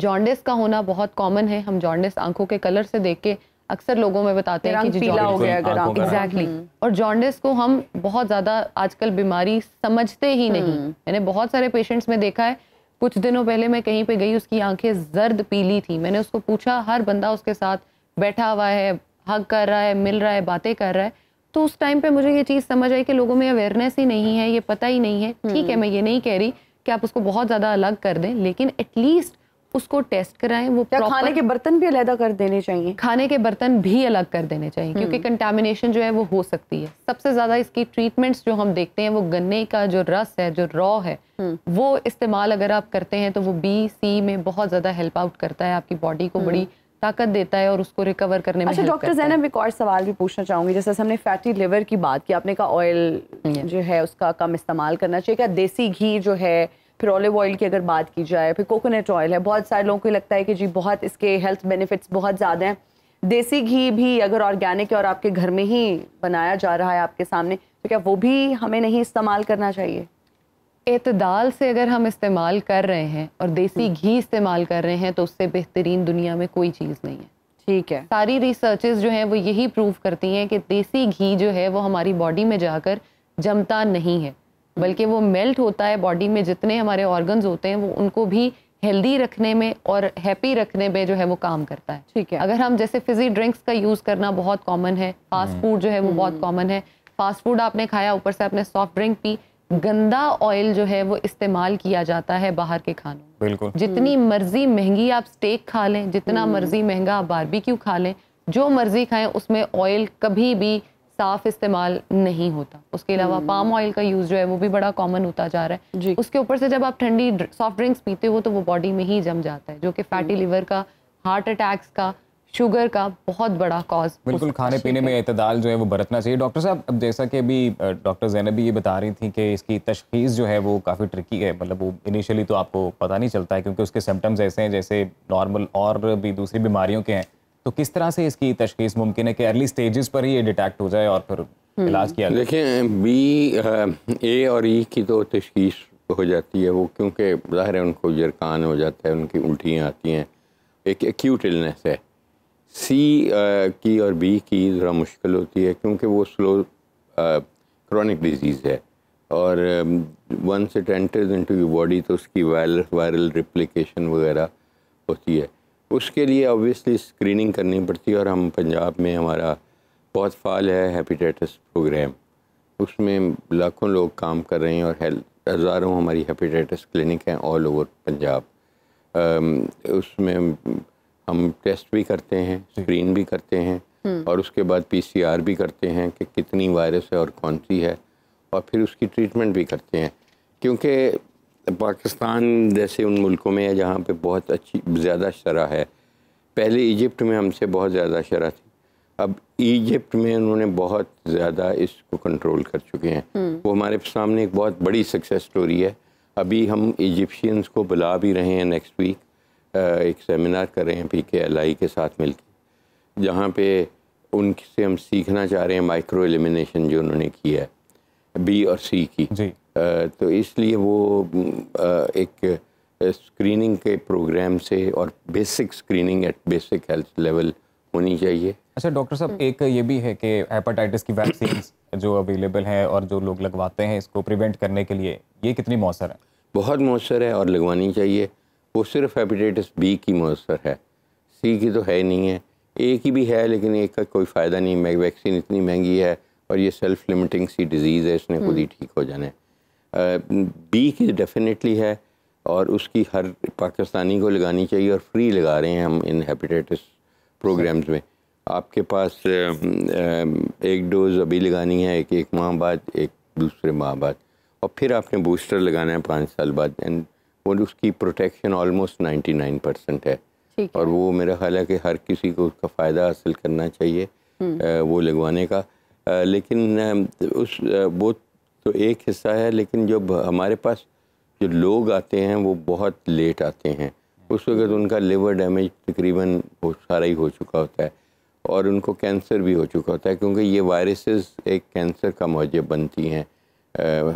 जॉन्डिस oh. hmm. का होना बहुत कॉमन है हम जॉन्डिस आंखों के कलर से देख के अक्सर लोगों में बताते हैं कि पीला हो गया अगर एग्जैक्टली hmm. और जॉन्डिस को हम बहुत ज़्यादा आजकल बीमारी समझते ही नहीं hmm. मैंने बहुत सारे पेशेंट्स में देखा है कुछ दिनों पहले मैं कहीं पे गई उसकी आंखें जर्द पीली थी मैंने उसको पूछा हर बंदा उसके साथ बैठा हुआ है हग कर रहा है मिल रहा है बातें कर रहा है तो उस टाइम पे मुझे ये चीज़ समझ आई कि लोगों में अवेयरनेस ही नहीं है ये पता ही नहीं है ठीक है हम्म। मैं ये नहीं कह रही कि आप उसको बहुत ज़्यादा अलग कर दें लेकिन एटलीस्ट उसको टेस्ट कराएं वो proper, खाने के बर्तन भी अलग कर देने चाहिए खाने के बर्तन भी अलग कर देने चाहिए हम्म। क्योंकि कंटामिनेशन जो है वो हो सकती है सबसे ज़्यादा इसकी ट्रीटमेंट्स जो हम देखते हैं वो गन्ने का जो रस है जो रॉ है हम्म। वो इस्तेमाल अगर आप करते हैं तो वो बी सी में बहुत ज़्यादा हेल्प आउट करता है आपकी बॉडी को बड़ी ताकत देता है और उसको रिकवर करने में अच्छा डॉक्टर जैनब एक और सवाल भी पूछना चाहूंगी जैसे हमने फैटी लिवर की बात की आपने कहा ऑयल जो है उसका कम इस्तेमाल करना चाहिए क्या देसी घी जो है फिर ऑलिव ऑयल की अगर बात की जाए फिर कोकोनट ऑयल है बहुत सारे लोगों को लगता है कि जी बहुत इसके हेल्थ बेनिफिट्स बहुत ज़्यादा हैं देसी घी भी अगर ऑर्गेनिक और आपके घर में ही बनाया जा रहा है आपके सामने तो क्या वो भी हमें नहीं इस्तेमाल करना चाहिए एतदाल से अगर हम इस्तेमाल कर रहे हैं और देसी हम्म। घी इस्तेमाल कर रहे हैं तो उससे बेहतरीन दुनिया में कोई चीज़ नहीं है ठीक है सारी रिसर्चेज जो हैं वो यही प्रूव करती हैं कि देसी घी जो है वो हमारी बॉडी में जाकर जमता नहीं है बल्कि वो मेल्ट होता है बॉडी में जितने हमारे ऑर्गन्स होते हैं वो उनको भी हेल्दी रखने में और हैप्पी रखने में जो है वो काम करता है ठीक है अगर हम जैसे फिजी ड्रिंक्स का यूज़ करना बहुत कॉमन है फास्ट हम्म। फूड जो है वो बहुत कॉमन हम्म। है फास्ट फूड आपने खाया ऊपर से आपने सॉफ्ट ड्रिंक पी गंदा ऑयल जो है वो इस्तेमाल किया जाता है बाहर के खानों में बिल्कुल जितनी हम्म। मर्जी महंगी आप स्टेक खा लें जितना हम्म। मर्जी महंगा आप बारबेक्यू खा लें जो मर्जी खाएं उसमें ऑयल कभी भी साफ इस्तेमाल नहीं होता उसके अलावा पाम हम्म। ऑयल का यूज़ जो है वो भी बड़ा कॉमन होता जा रहा है उसके ऊपर से जब आप ठंडी सॉफ्ट ड्रिंक्स पीते हो तो वो बॉडी में ही जम जाता है जो कि फैटी लिवर का हार्ट अटैक्स का शुगर का बहुत बड़ा कॉज बिल्कुल खाने पीने में अतदाल जो है वो बरतना चाहिए डॉक्टर साहब अब जैसा कि अभी डॉक्टर जैनबी भी ये बता रही थी कि इसकी तशखीस जो है वो काफ़ी ट्रिकी है मतलब वो इनिशियली तो आपको पता नहीं चलता है क्योंकि उसके सिम्टम्स ऐसे हैं जैसे नॉर्मल और भी दूसरी बीमारियों के हैं तो किस तरह से इसकी तशखीस मुमकिन है कि अर्ली स्टेजेस पर ही ये डिटेक्ट हो जाए और फिर हम्म। इलाज किया जाए देखिए बी ए और ई e की तो तशखीस हो जाती है वो क्योंकि ज़ाहिर है उनको जरकान हो जाता है उनकी उल्टियाँ आती हैं एक एक्यूट इलनेस है सी uh, की और बी की ज़रा मुश्किल होती है क्योंकि वो स्लो क्रॉनिक डिजीज़ है और once it enters into your body तो उसकी वायरल वायरल रिप्लिकेशन वगैरह होती है उसके लिए ऑब्वियसली स्क्रीनिंग करनी पड़ती है और हम पंजाब में हमारा बहुत फाल है हेपेटाइटिस प्रोग्राम उसमें लाखों लोग काम कर रहे हैं और हेल्थ हज़ारों हमारी हेपेटाइटिस क्लिनिक हैं ऑल ओवर पंजाब um, उसमें हम टेस्ट भी करते हैं स्क्रीन भी करते हैं हम्म। और उसके बाद पीसीआर भी करते हैं कि कितनी वायरस है और कौन सी है और फिर उसकी ट्रीटमेंट भी करते हैं क्योंकि पाकिस्तान जैसे उन मुल्कों में है जहाँ पे बहुत अच्छी ज़्यादा शरह है पहले इजिप्ट में हमसे बहुत ज़्यादा शरह थी अब इजिप्ट में उन्होंने बहुत ज़्यादा इसको कंट्रोल कर चुके हैं हम्म। वो हमारे सामने एक बहुत बड़ी सक्सेस स्टोरी है अभी हम इजिप्शियंस को बुला भी रहे हैं नेक्स्ट वीक एक सेमिनार कर रहे हैं पी के एल आई के साथ मिलकर जहाँ पे उनसे हम सीखना चाह रहे हैं माइक्रो एलिमिनेशन जो उन्होंने किया है बी और सी की जी। तो इसलिए वो एक स्क्रीनिंग के प्रोग्राम से और basic screening at basic health level होनी चाहिए अच्छा डॉक्टर साहब एक ये भी है कि हेपाटाइटिस की वैक्सीन जो अवेलेबल है और जो लोग लगवाते हैं इसको प्रिवेंट करने के लिए ये कितनी मौसर है बहुत मौसर है और लगवानी चाहिए वो सिर्फ हेपेटाइटिस बी की मौसर है सी की तो है नहीं है ए की भी है लेकिन ए का कोई फ़ायदा नहीं है वैक्सीन इतनी महंगी है और ये सेल्फ लिमिटिंग सी डिज़ीज़ है इसने खुद ही हम्म। ठीक हो जाना है बी की डेफिनेटली है और उसकी हर पाकिस्तानी को लगानी चाहिए और फ्री लगा रहे हैं हम इन हेपेटाइटिस प्रोग्राम्स में आपके पास एक डोज अभी लगानी है एक एक माह बाद एक दूसरे माह बाद और फिर आपने बूस्टर लगाना है पाँच साल बाद एंड और उसकी प्रोटेक्शन ऑलमोस्ट 99 परसेंट है और वो मेरा ख्याल है कि हर किसी को उसका फ़ायदा हासिल करना चाहिए हम्म। वो लगवाने का लेकिन उस वो तो एक हिस्सा है लेकिन जब हमारे पास जो लोग आते हैं वो बहुत लेट आते हैं उस वक्त उनका लिवर डैमेज तकरीबन सारा ही हो चुका होता है और उनको कैंसर भी हो चुका होता है क्योंकि ये वायरसेस एक कैंसर का मौजब बनती हैं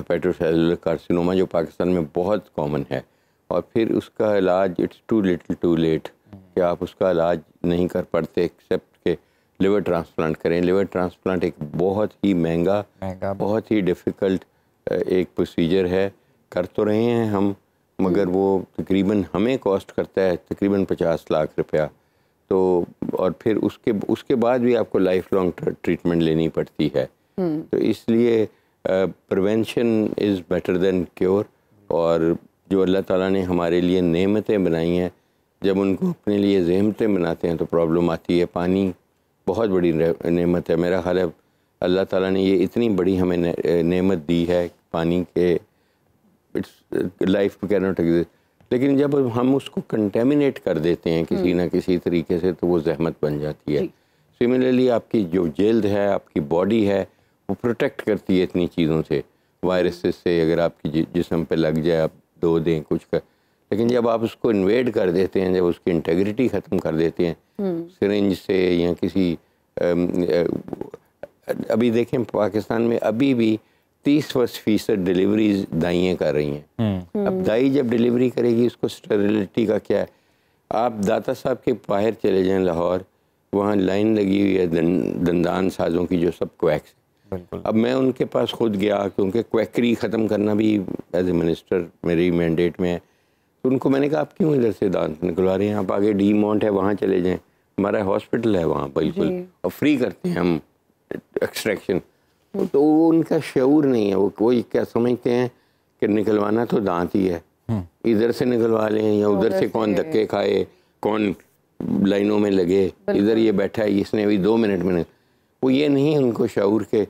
पेट्रोसेलुलर कार्सिनोमा जो पाकिस्तान में बहुत कॉमन है और फिर उसका इलाज it's too little too late कि आप उसका इलाज नहीं कर पाते एक्सेप्ट के लिवर ट्रांसप्लांट करें लिवर ट्रांसप्लांट एक बहुत ही महंगा बहुत ही डिफ़िकल्ट एक प्रोसीजर है कर तो रहे हैं हम मगर वो तकरीबन हमें कॉस्ट करता है तकरीबन पचास लाख रुपया तो और फिर उसके उसके बाद भी आपको लाइफ लॉन्ग ट्रीटमेंट लेनी पड़ती है हम्म। तो इसलिए prevention is better than cure और जो अल्लाह ताला ने हमारे लिए नेमतें बनाई हैं जब उनको अपने लिए जहमतें बनाते हैं तो प्रॉब्लम आती है पानी बहुत बड़ी नेमत है मेरा ख्याल है अल्लाह ताला ने ये इतनी बड़ी हमें नेमत दी है पानी के it's life can not exist लेकिन जब हम उसको कंटेमिनेट कर देते हैं किसी हम्म। ना किसी तरीके से तो वो जहमत बन जाती है सिमिलरली आपकी जो जल्द है आपकी बॉडी है वो प्रोटेक्ट करती है इतनी चीज़ों से वायरसेस से अगर आपकी जिसम पे लग जाए आप दो दें कुछ कर लेकिन जब आप उसको इन्वेड कर देते हैं जब उसकी इंटेग्रिटी ख़त्म कर देते हैं सिरिंज हम्म। से या किसी अभी देखें पाकिस्तान में अभी भी तीस फीसद डिलीवरीज दाइयाँ कर रही हैं हम्म। अब हम्म। दाई जब डिलीवरी करेगी उसको स्टेरिलिटी का क्या है आप दाता साहब के बाहर चले जाएं लाहौर वहाँ लाइन लगी हुई है दंदान साजों की जो सब क्वैक्स अब मैं उनके पास खुद गया क्योंकि क्वैकरी ख़त्म करना भी एज ए मिनिस्टर मेरी मैंडेट में है तो उनको मैंने कहा आप क्यों इधर से दांत निकलवा रहे हैं आप आगे डी माउंट है वहाँ चले जाएँ हमारा हॉस्पिटल है वहाँ बिल्कुल और फ्री करते हैं हम एक्सट्रैक्शन तो वो उनका शूर नहीं है वो कोई क्या समझते हैं कि निकलवाना तो दांत ही है हम्म। इधर से निकलवा लें या उधर से कौन धक्के खाए कौन लाइनों में लगे इधर ये बैठा है इसने अभी दो मिनट में वो ये नहीं उनको शूर के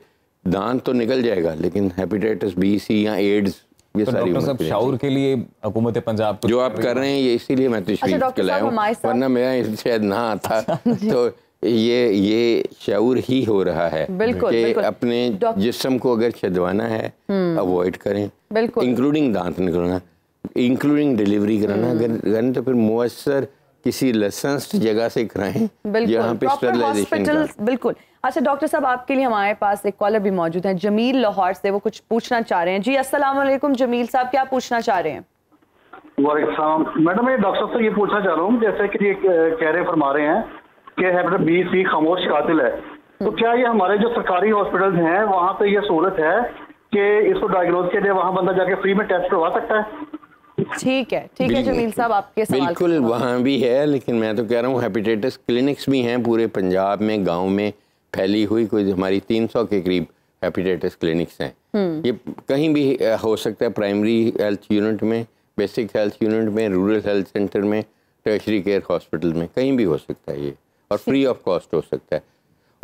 दांत तो निकल जाएगा लेकिन हेपेटाइटिस बी सी या एड्स ये तो सारी सब शावर के लिए हुकूमत पंजाब जो आप कर रहे हैं ये इसीलिए मैं तशरीफ तो के अच्छा, लाया हूँ वरना मेरा शायद ना आता तो ये ये शौर ही हो रहा है कि अपने जिस्म को अगर छदवाना है अवॉइड हम्म। करें इंक्लूडिंग दांत निकलना इंक्लूडिंग डिलीवरी कराना हम्म। अगर करें तो फिर मुसर किसी लाइसेंस्ड जगह से कराएं जहाँ पे का बिल्कुल अच्छा डॉक्टर साहब आपके लिए हमारे पास एक कॉलर भी मौजूद है जमील लाहौर से वो कुछ पूछना चाह रहे हैं जी अस्सलाम वालेकुम जमील साहब क्या पूछना चाह रहे हैं मैडम ये डॉक्टर साहब ये पूछना चाह रहा हूँ जैसे कि ये कह रहे फरमा रहे हैं कि हेपेटाइटिस बी सी खामोश कातिल है तो हम्म। क्या ये हमारे जो सरकारी हॉस्पिटल हैं वहाँ पे ये सहूलत है कि इसको डायग्नोज के लिए वहाँ बंदा जाके फ्री में टेस्ट करवा सकता है ठीक है ठीक है जमील साहब आपके सवाल बिल्कुल वहाँ भी है लेकिन मैं तो कह रहा हूँ हेपेटाइटिस क्लिनिक्स भी हैं पूरे पंजाब में गाँव में फैली हुई कोई हमारी 300 के करीब हेपेटाइटिस क्लिनिक्स हैं हम्म। ये कहीं भी हो सकता है प्राइमरी हेल्थ यूनिट में बेसिक हेल्थ यूनिट में रूरल हेल्थ सेंटर में टर्शरी केयर हॉस्पिटल में कहीं भी हो सकता है ये और फ्री ऑफ कॉस्ट हो सकता है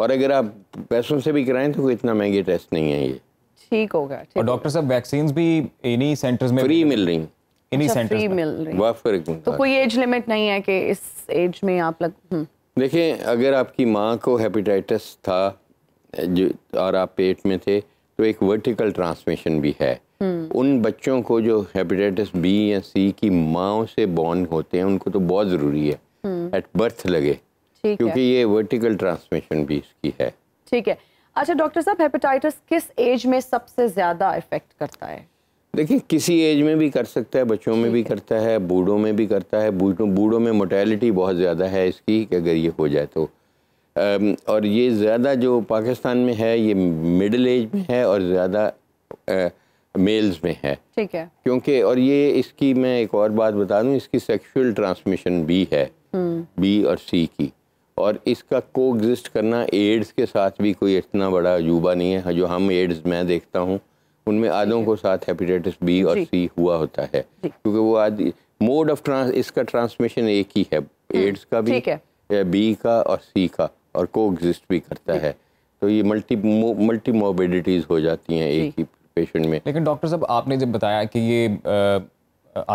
और अगर आप पैसों से भी कराएं तो कोई इतना महंगे टेस्ट नहीं है ये ठीक होगा और डॉक्टर साहब वैक्सीन भी इन्हीं सेंटर्स में फ्री मिल रही इन्हीं अच्छा, मिल रही तो कोई एज लिमिट नहीं है कि इस एज में आप लग हम्म। देखिए अगर आपकी माँ को हेपेटाइटिस था जो और आप पेट में थे तो एक वर्टिकल ट्रांसमिशन भी है हम्म। उन बच्चों को जो हेपेटाइटिस बी या सी की माओ से बॉन्ड होते हैं उनको तो बहुत ज़रूरी है एट हम्म। बर्थ लगे क्योंकि ये वर्टिकल ट्रांसमिशन भी इसकी है ठीक है अच्छा डॉक्टर साहब हेपेटाइटिस किस एज में सबसे ज़्यादा इफेक्ट करता है देखिए किसी एज में भी कर सकता है बच्चों में भी करता है बूढ़ों में भी करता है बूढ़ों बूढ़ों में मोटेलिटी बहुत ज़्यादा है इसकी कि अगर ये हो जाए तो और ये ज़्यादा जो पाकिस्तान में है ये मिडिल एज में है और ज़्यादा मेल्स में है ठीक है क्योंकि और ये इसकी मैं एक और बात बता दूँ इसकी सेक्शुअल ट्रांसमिशन भी है बी हम्म। और सी की और इसका को एग्जिस्ट करना एड्स के साथ भी कोई इतना बड़ा अजूबा नहीं है जो हम एड्स मैं देखता हूँ उनमें आधों को साथ हेपेटाइटिस बी और सी हुआ होता है क्योंकि वो आदि मोड ऑफ ट्रांस इसका ट्रांसमिशन एक ही है एड्स हम्म, का भी बी का और सी का और को एग्जिस्ट भी करता है तो ये मल्टी मल्टी मोबिडिटीज़ हो जाती हैं एक ही पेशेंट में लेकिन डॉक्टर साहब आपने जब बताया कि ये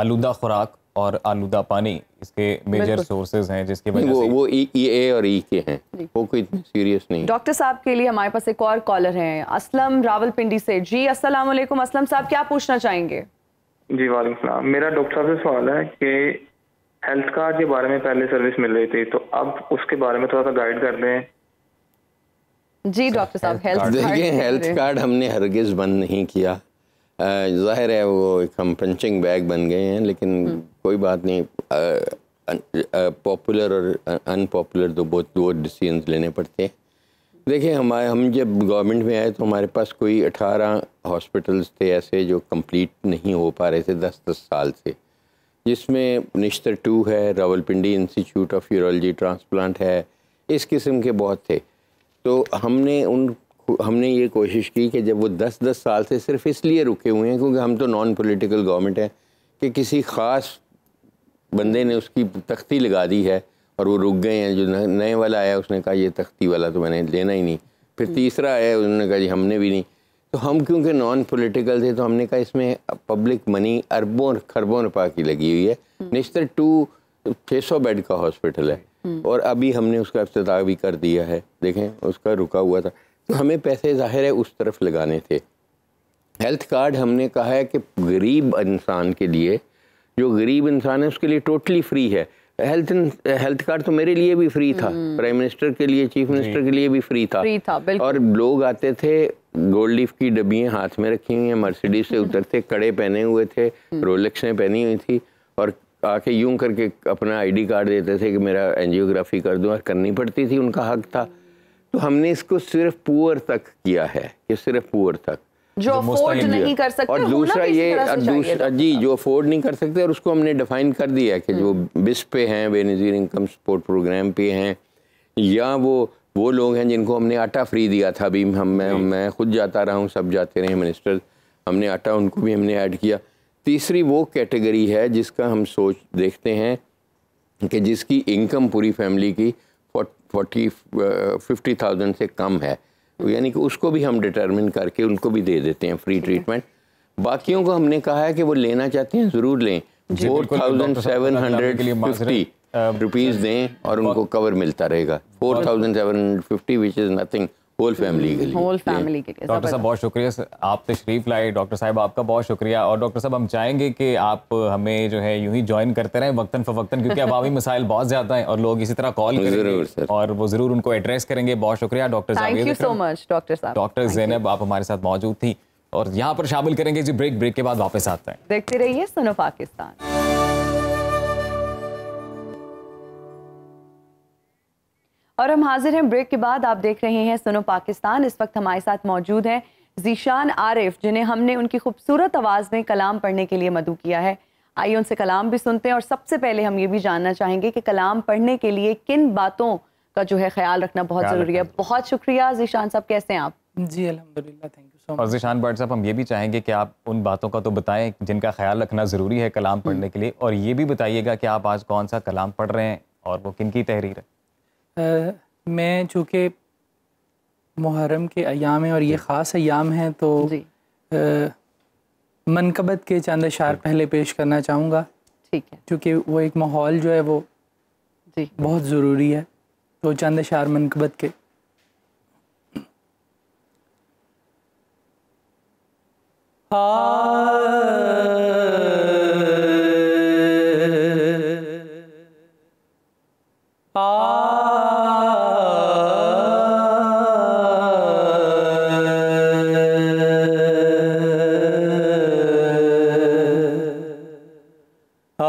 आलूदा खुराक और आलूदा पानी इसके मेजर सोर्सेज हैं जिसके वजह से वो वो ई ए और ई e के हैं वो कोई इतने सीरियस नहीं डॉक्टर साहब के लिए हमारे पास एक और कॉलर हैं असलम रावलपिंडी से जी अस्सलाम वालेकुम असलम साहब क्या पूछना चाहेंगे जी वालेकुम सलाम मेरा डॉक्टर साहब से सवाल है कि हेल्थ कार्ड के बारे में पहले सर्विस मिल रही थी तो अब उसके बारे में थोड़ा सा गाइड कर दें जी डॉक्टर साहब हेल्थ देखिए हेल्थ कार्ड हमने हरगिज बंद नहीं किया ज़ाहिर है वो एक हम पंचिंग बैग बन गए हैं लेकिन हम्म। कोई बात नहीं पॉपुलर और अनपॉपुलर तो बहुत दो डिसीजन लेने पड़ते हैं देखिए हमारे हम जब गवर्नमेंट में आए तो हमारे पास कोई अठारह हॉस्पिटल्स थे ऐसे जो कंप्लीट नहीं हो पा रहे थे दस दस साल से जिसमें निश्तर टू है Rawalpindi institute of urology transplant है इस किस्म के बहुत थे तो हमने उन हमने ये कोशिश की कि जब वो दस दस साल से सिर्फ इसलिए रुके हुए हैं क्योंकि हम तो नॉन पॉलिटिकल गवर्नमेंट हैं कि किसी ख़ास बंदे ने उसकी तख्ती लगा दी है और वो रुक गए हैं जो नए वाला आया उसने कहा ये तख्ती वाला तो मैंने लेना ही नहीं फिर हम्म। तीसरा आया उन्होंने कहा जी हमने भी नहीं तो हम क्योंकि नॉन पॉलिटिकल थे तो हमने कहा इसमें पब्लिक मनी अरबों खरबों रुपये की लगी हुई है हम्म। निश्तर टू छः सौ बेड का हॉस्पिटल है हम्म। और अभी हमने उसका अफ्ताह भी कर दिया है देखें उसका रुका हुआ था तो हमें पैसे ज़ाहिर है उस तरफ लगाने थे हेल्थ कार्ड हमने कहा है कि गरीब इंसान के लिए जो गरीब इंसान है उसके लिए टोटली फ्री है हेल्थ हेल्थ कार्ड तो मेरे लिए भी फ्री था प्राइम हम्म। मिनिस्टर के लिए चीफ मिनिस्टर के लिए भी फ्री था फ्री था और लोग आते थे गोल्ड लीफ की डब्बियाँ हाथ में रखी हुई हैं मर्सिडीज से उतरते कड़े पहने हुए थे रोलेक्स हम्म। ने पहनी हुई थी और आके यूं करके अपना आईडी कार्ड देते थे कि मेरा एनजियोग्राफी कर दूँ और करनी पड़ती थी उनका हक था तो हमने इसको सिर्फ पुअर तक किया है कि सिर्फ पुअर तक जो अफोर्ड नहीं कर सकते और दूसरा ये दूसरा जी जो अफोर्ड नहीं कर सकते और उसको हमने डिफाइन कर दिया कि जो हम्म। बिस पे हैं बेनज़ीर इनकम सपोर्ट प्रोग्राम पे हैं या वो वो लोग हैं जिनको हमने आटा फ्री दिया था अभी हम मैं मैं खुद जाता रहा हूँ सब जाते रहे मिनिस्टर हमने आटा उनको भी हमने ऐड किया तीसरी वो कैटेगरी है जिसका हम सोच देखते हैं कि जिसकी इनकम पूरी फैमिली की फोर्टी फिफ्टी थाउजेंड से कम है यानी कि उसको भी हम डिटर्मिन करके उनको भी दे देते हैं फ्री ट्रीटमेंट बाकियों को हमने कहा है कि वो लेना चाहते हैं ज़रूर लें four thousand seven hundred fifty rupees दें और उनको कवर मिलता रहेगा four thousand seven hundred fifty which is nothing whole family के लिए होल फैमिली के लिए डॉक्टर साहब बहुत शुक्रिया आप तशरीफ लाए डॉक्टर साहब आपका बहुत शुक्रिया और डॉक्टर साहब हम चाहेंगे कि आप हमें जो है यूं ही ज्वाइन करते रहें वक्तन फवक्तन क्योंकि अब अभी मसाइल बहुत ज्यादा हैं और लोग इसी तरह कॉल करेंगे और वो जरूर उनको एड्रेस करेंगे बहुत शुक्रिया डॉक्टर साहब सो मच डॉक्टर साहब डॉक्टर जैनब आप हमारे साथ मौजूद थी और यहाँ पर शामिल करेंगे जी ब्रेक ब्रेक के बाद वापस आता है देखते रहिए सुनो पाकिस्तान और हम हाजिर हैं ब्रेक के बाद आप देख रहे हैं सुनो पाकिस्तान इस वक्त हमारे साथ मौजूद हैं जीशान आरिफ जिन्हें हमने उनकी खूबसूरत आवाज़ में कलाम पढ़ने के लिए मदू किया है आइए उनसे कलाम भी सुनते हैं और सबसे पहले हम ये भी जानना चाहेंगे कि कलाम पढ़ने के लिए किन बातों का जो है ख्याल रखना बहुत ज़रूरी है बहुत शुक्रिया जीशान साहब कैसे हैं आप जी अलहमदिल्ला थैंक यू सो मच और जिशान साहब हम ये भी चाहेंगे कि आप उन बातों का तो बताएं जिनका ख्याल रखना ज़रूरी है कलाम पढ़ने हम्म। के लिए और ये भी बताइएगा कि आप आज कौन सा कलाम पढ़ रहे हैं और वो किन की तहरीर है आ, मैं चूँकि मुहर्रम के अयाम हैं और ये ख़ास अयाम हैं तो मनकबत के चंद अशार पहले पेश करना चाहूँगा ठीक है चूँकि वो एक माहौल जो है वो जी बहुत ज़रूरी है तो चंद अशार मनकबत के आ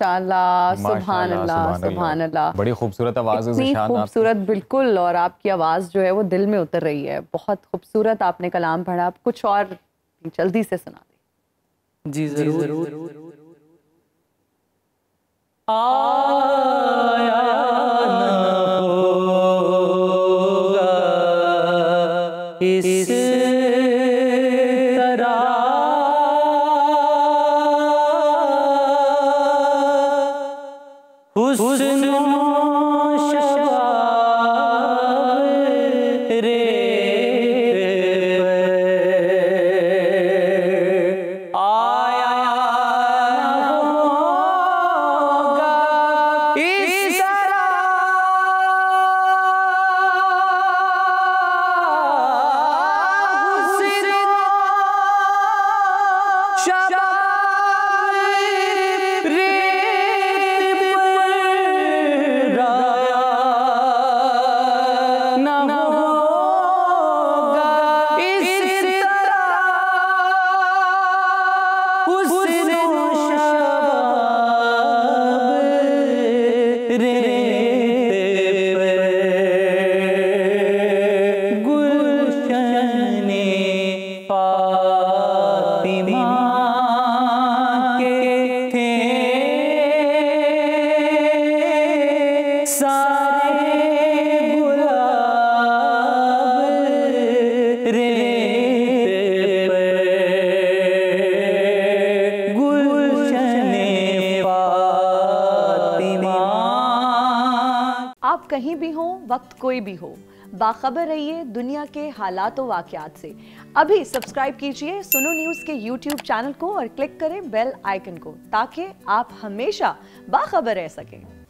बड़ी खूबसूरत आवाज़ इतनी खूबसूरत बिल्कुल और आपकी आवाज़ जो है वो दिल में उतर रही है बहुत खूबसूरत आपने कलाम पढ़ा आप कुछ और जल्दी से सुना जी जरूर, जरूर, जरूर, जरूर, जरूर। वक्त कोई भी हो बाखबर रहिए दुनिया के हालात व वाकयात से अभी सब्सक्राइब कीजिए सुनो न्यूज के यूट्यूब चैनल को और क्लिक करें बेल आइकन को ताकि आप हमेशा बाखबर रह सकें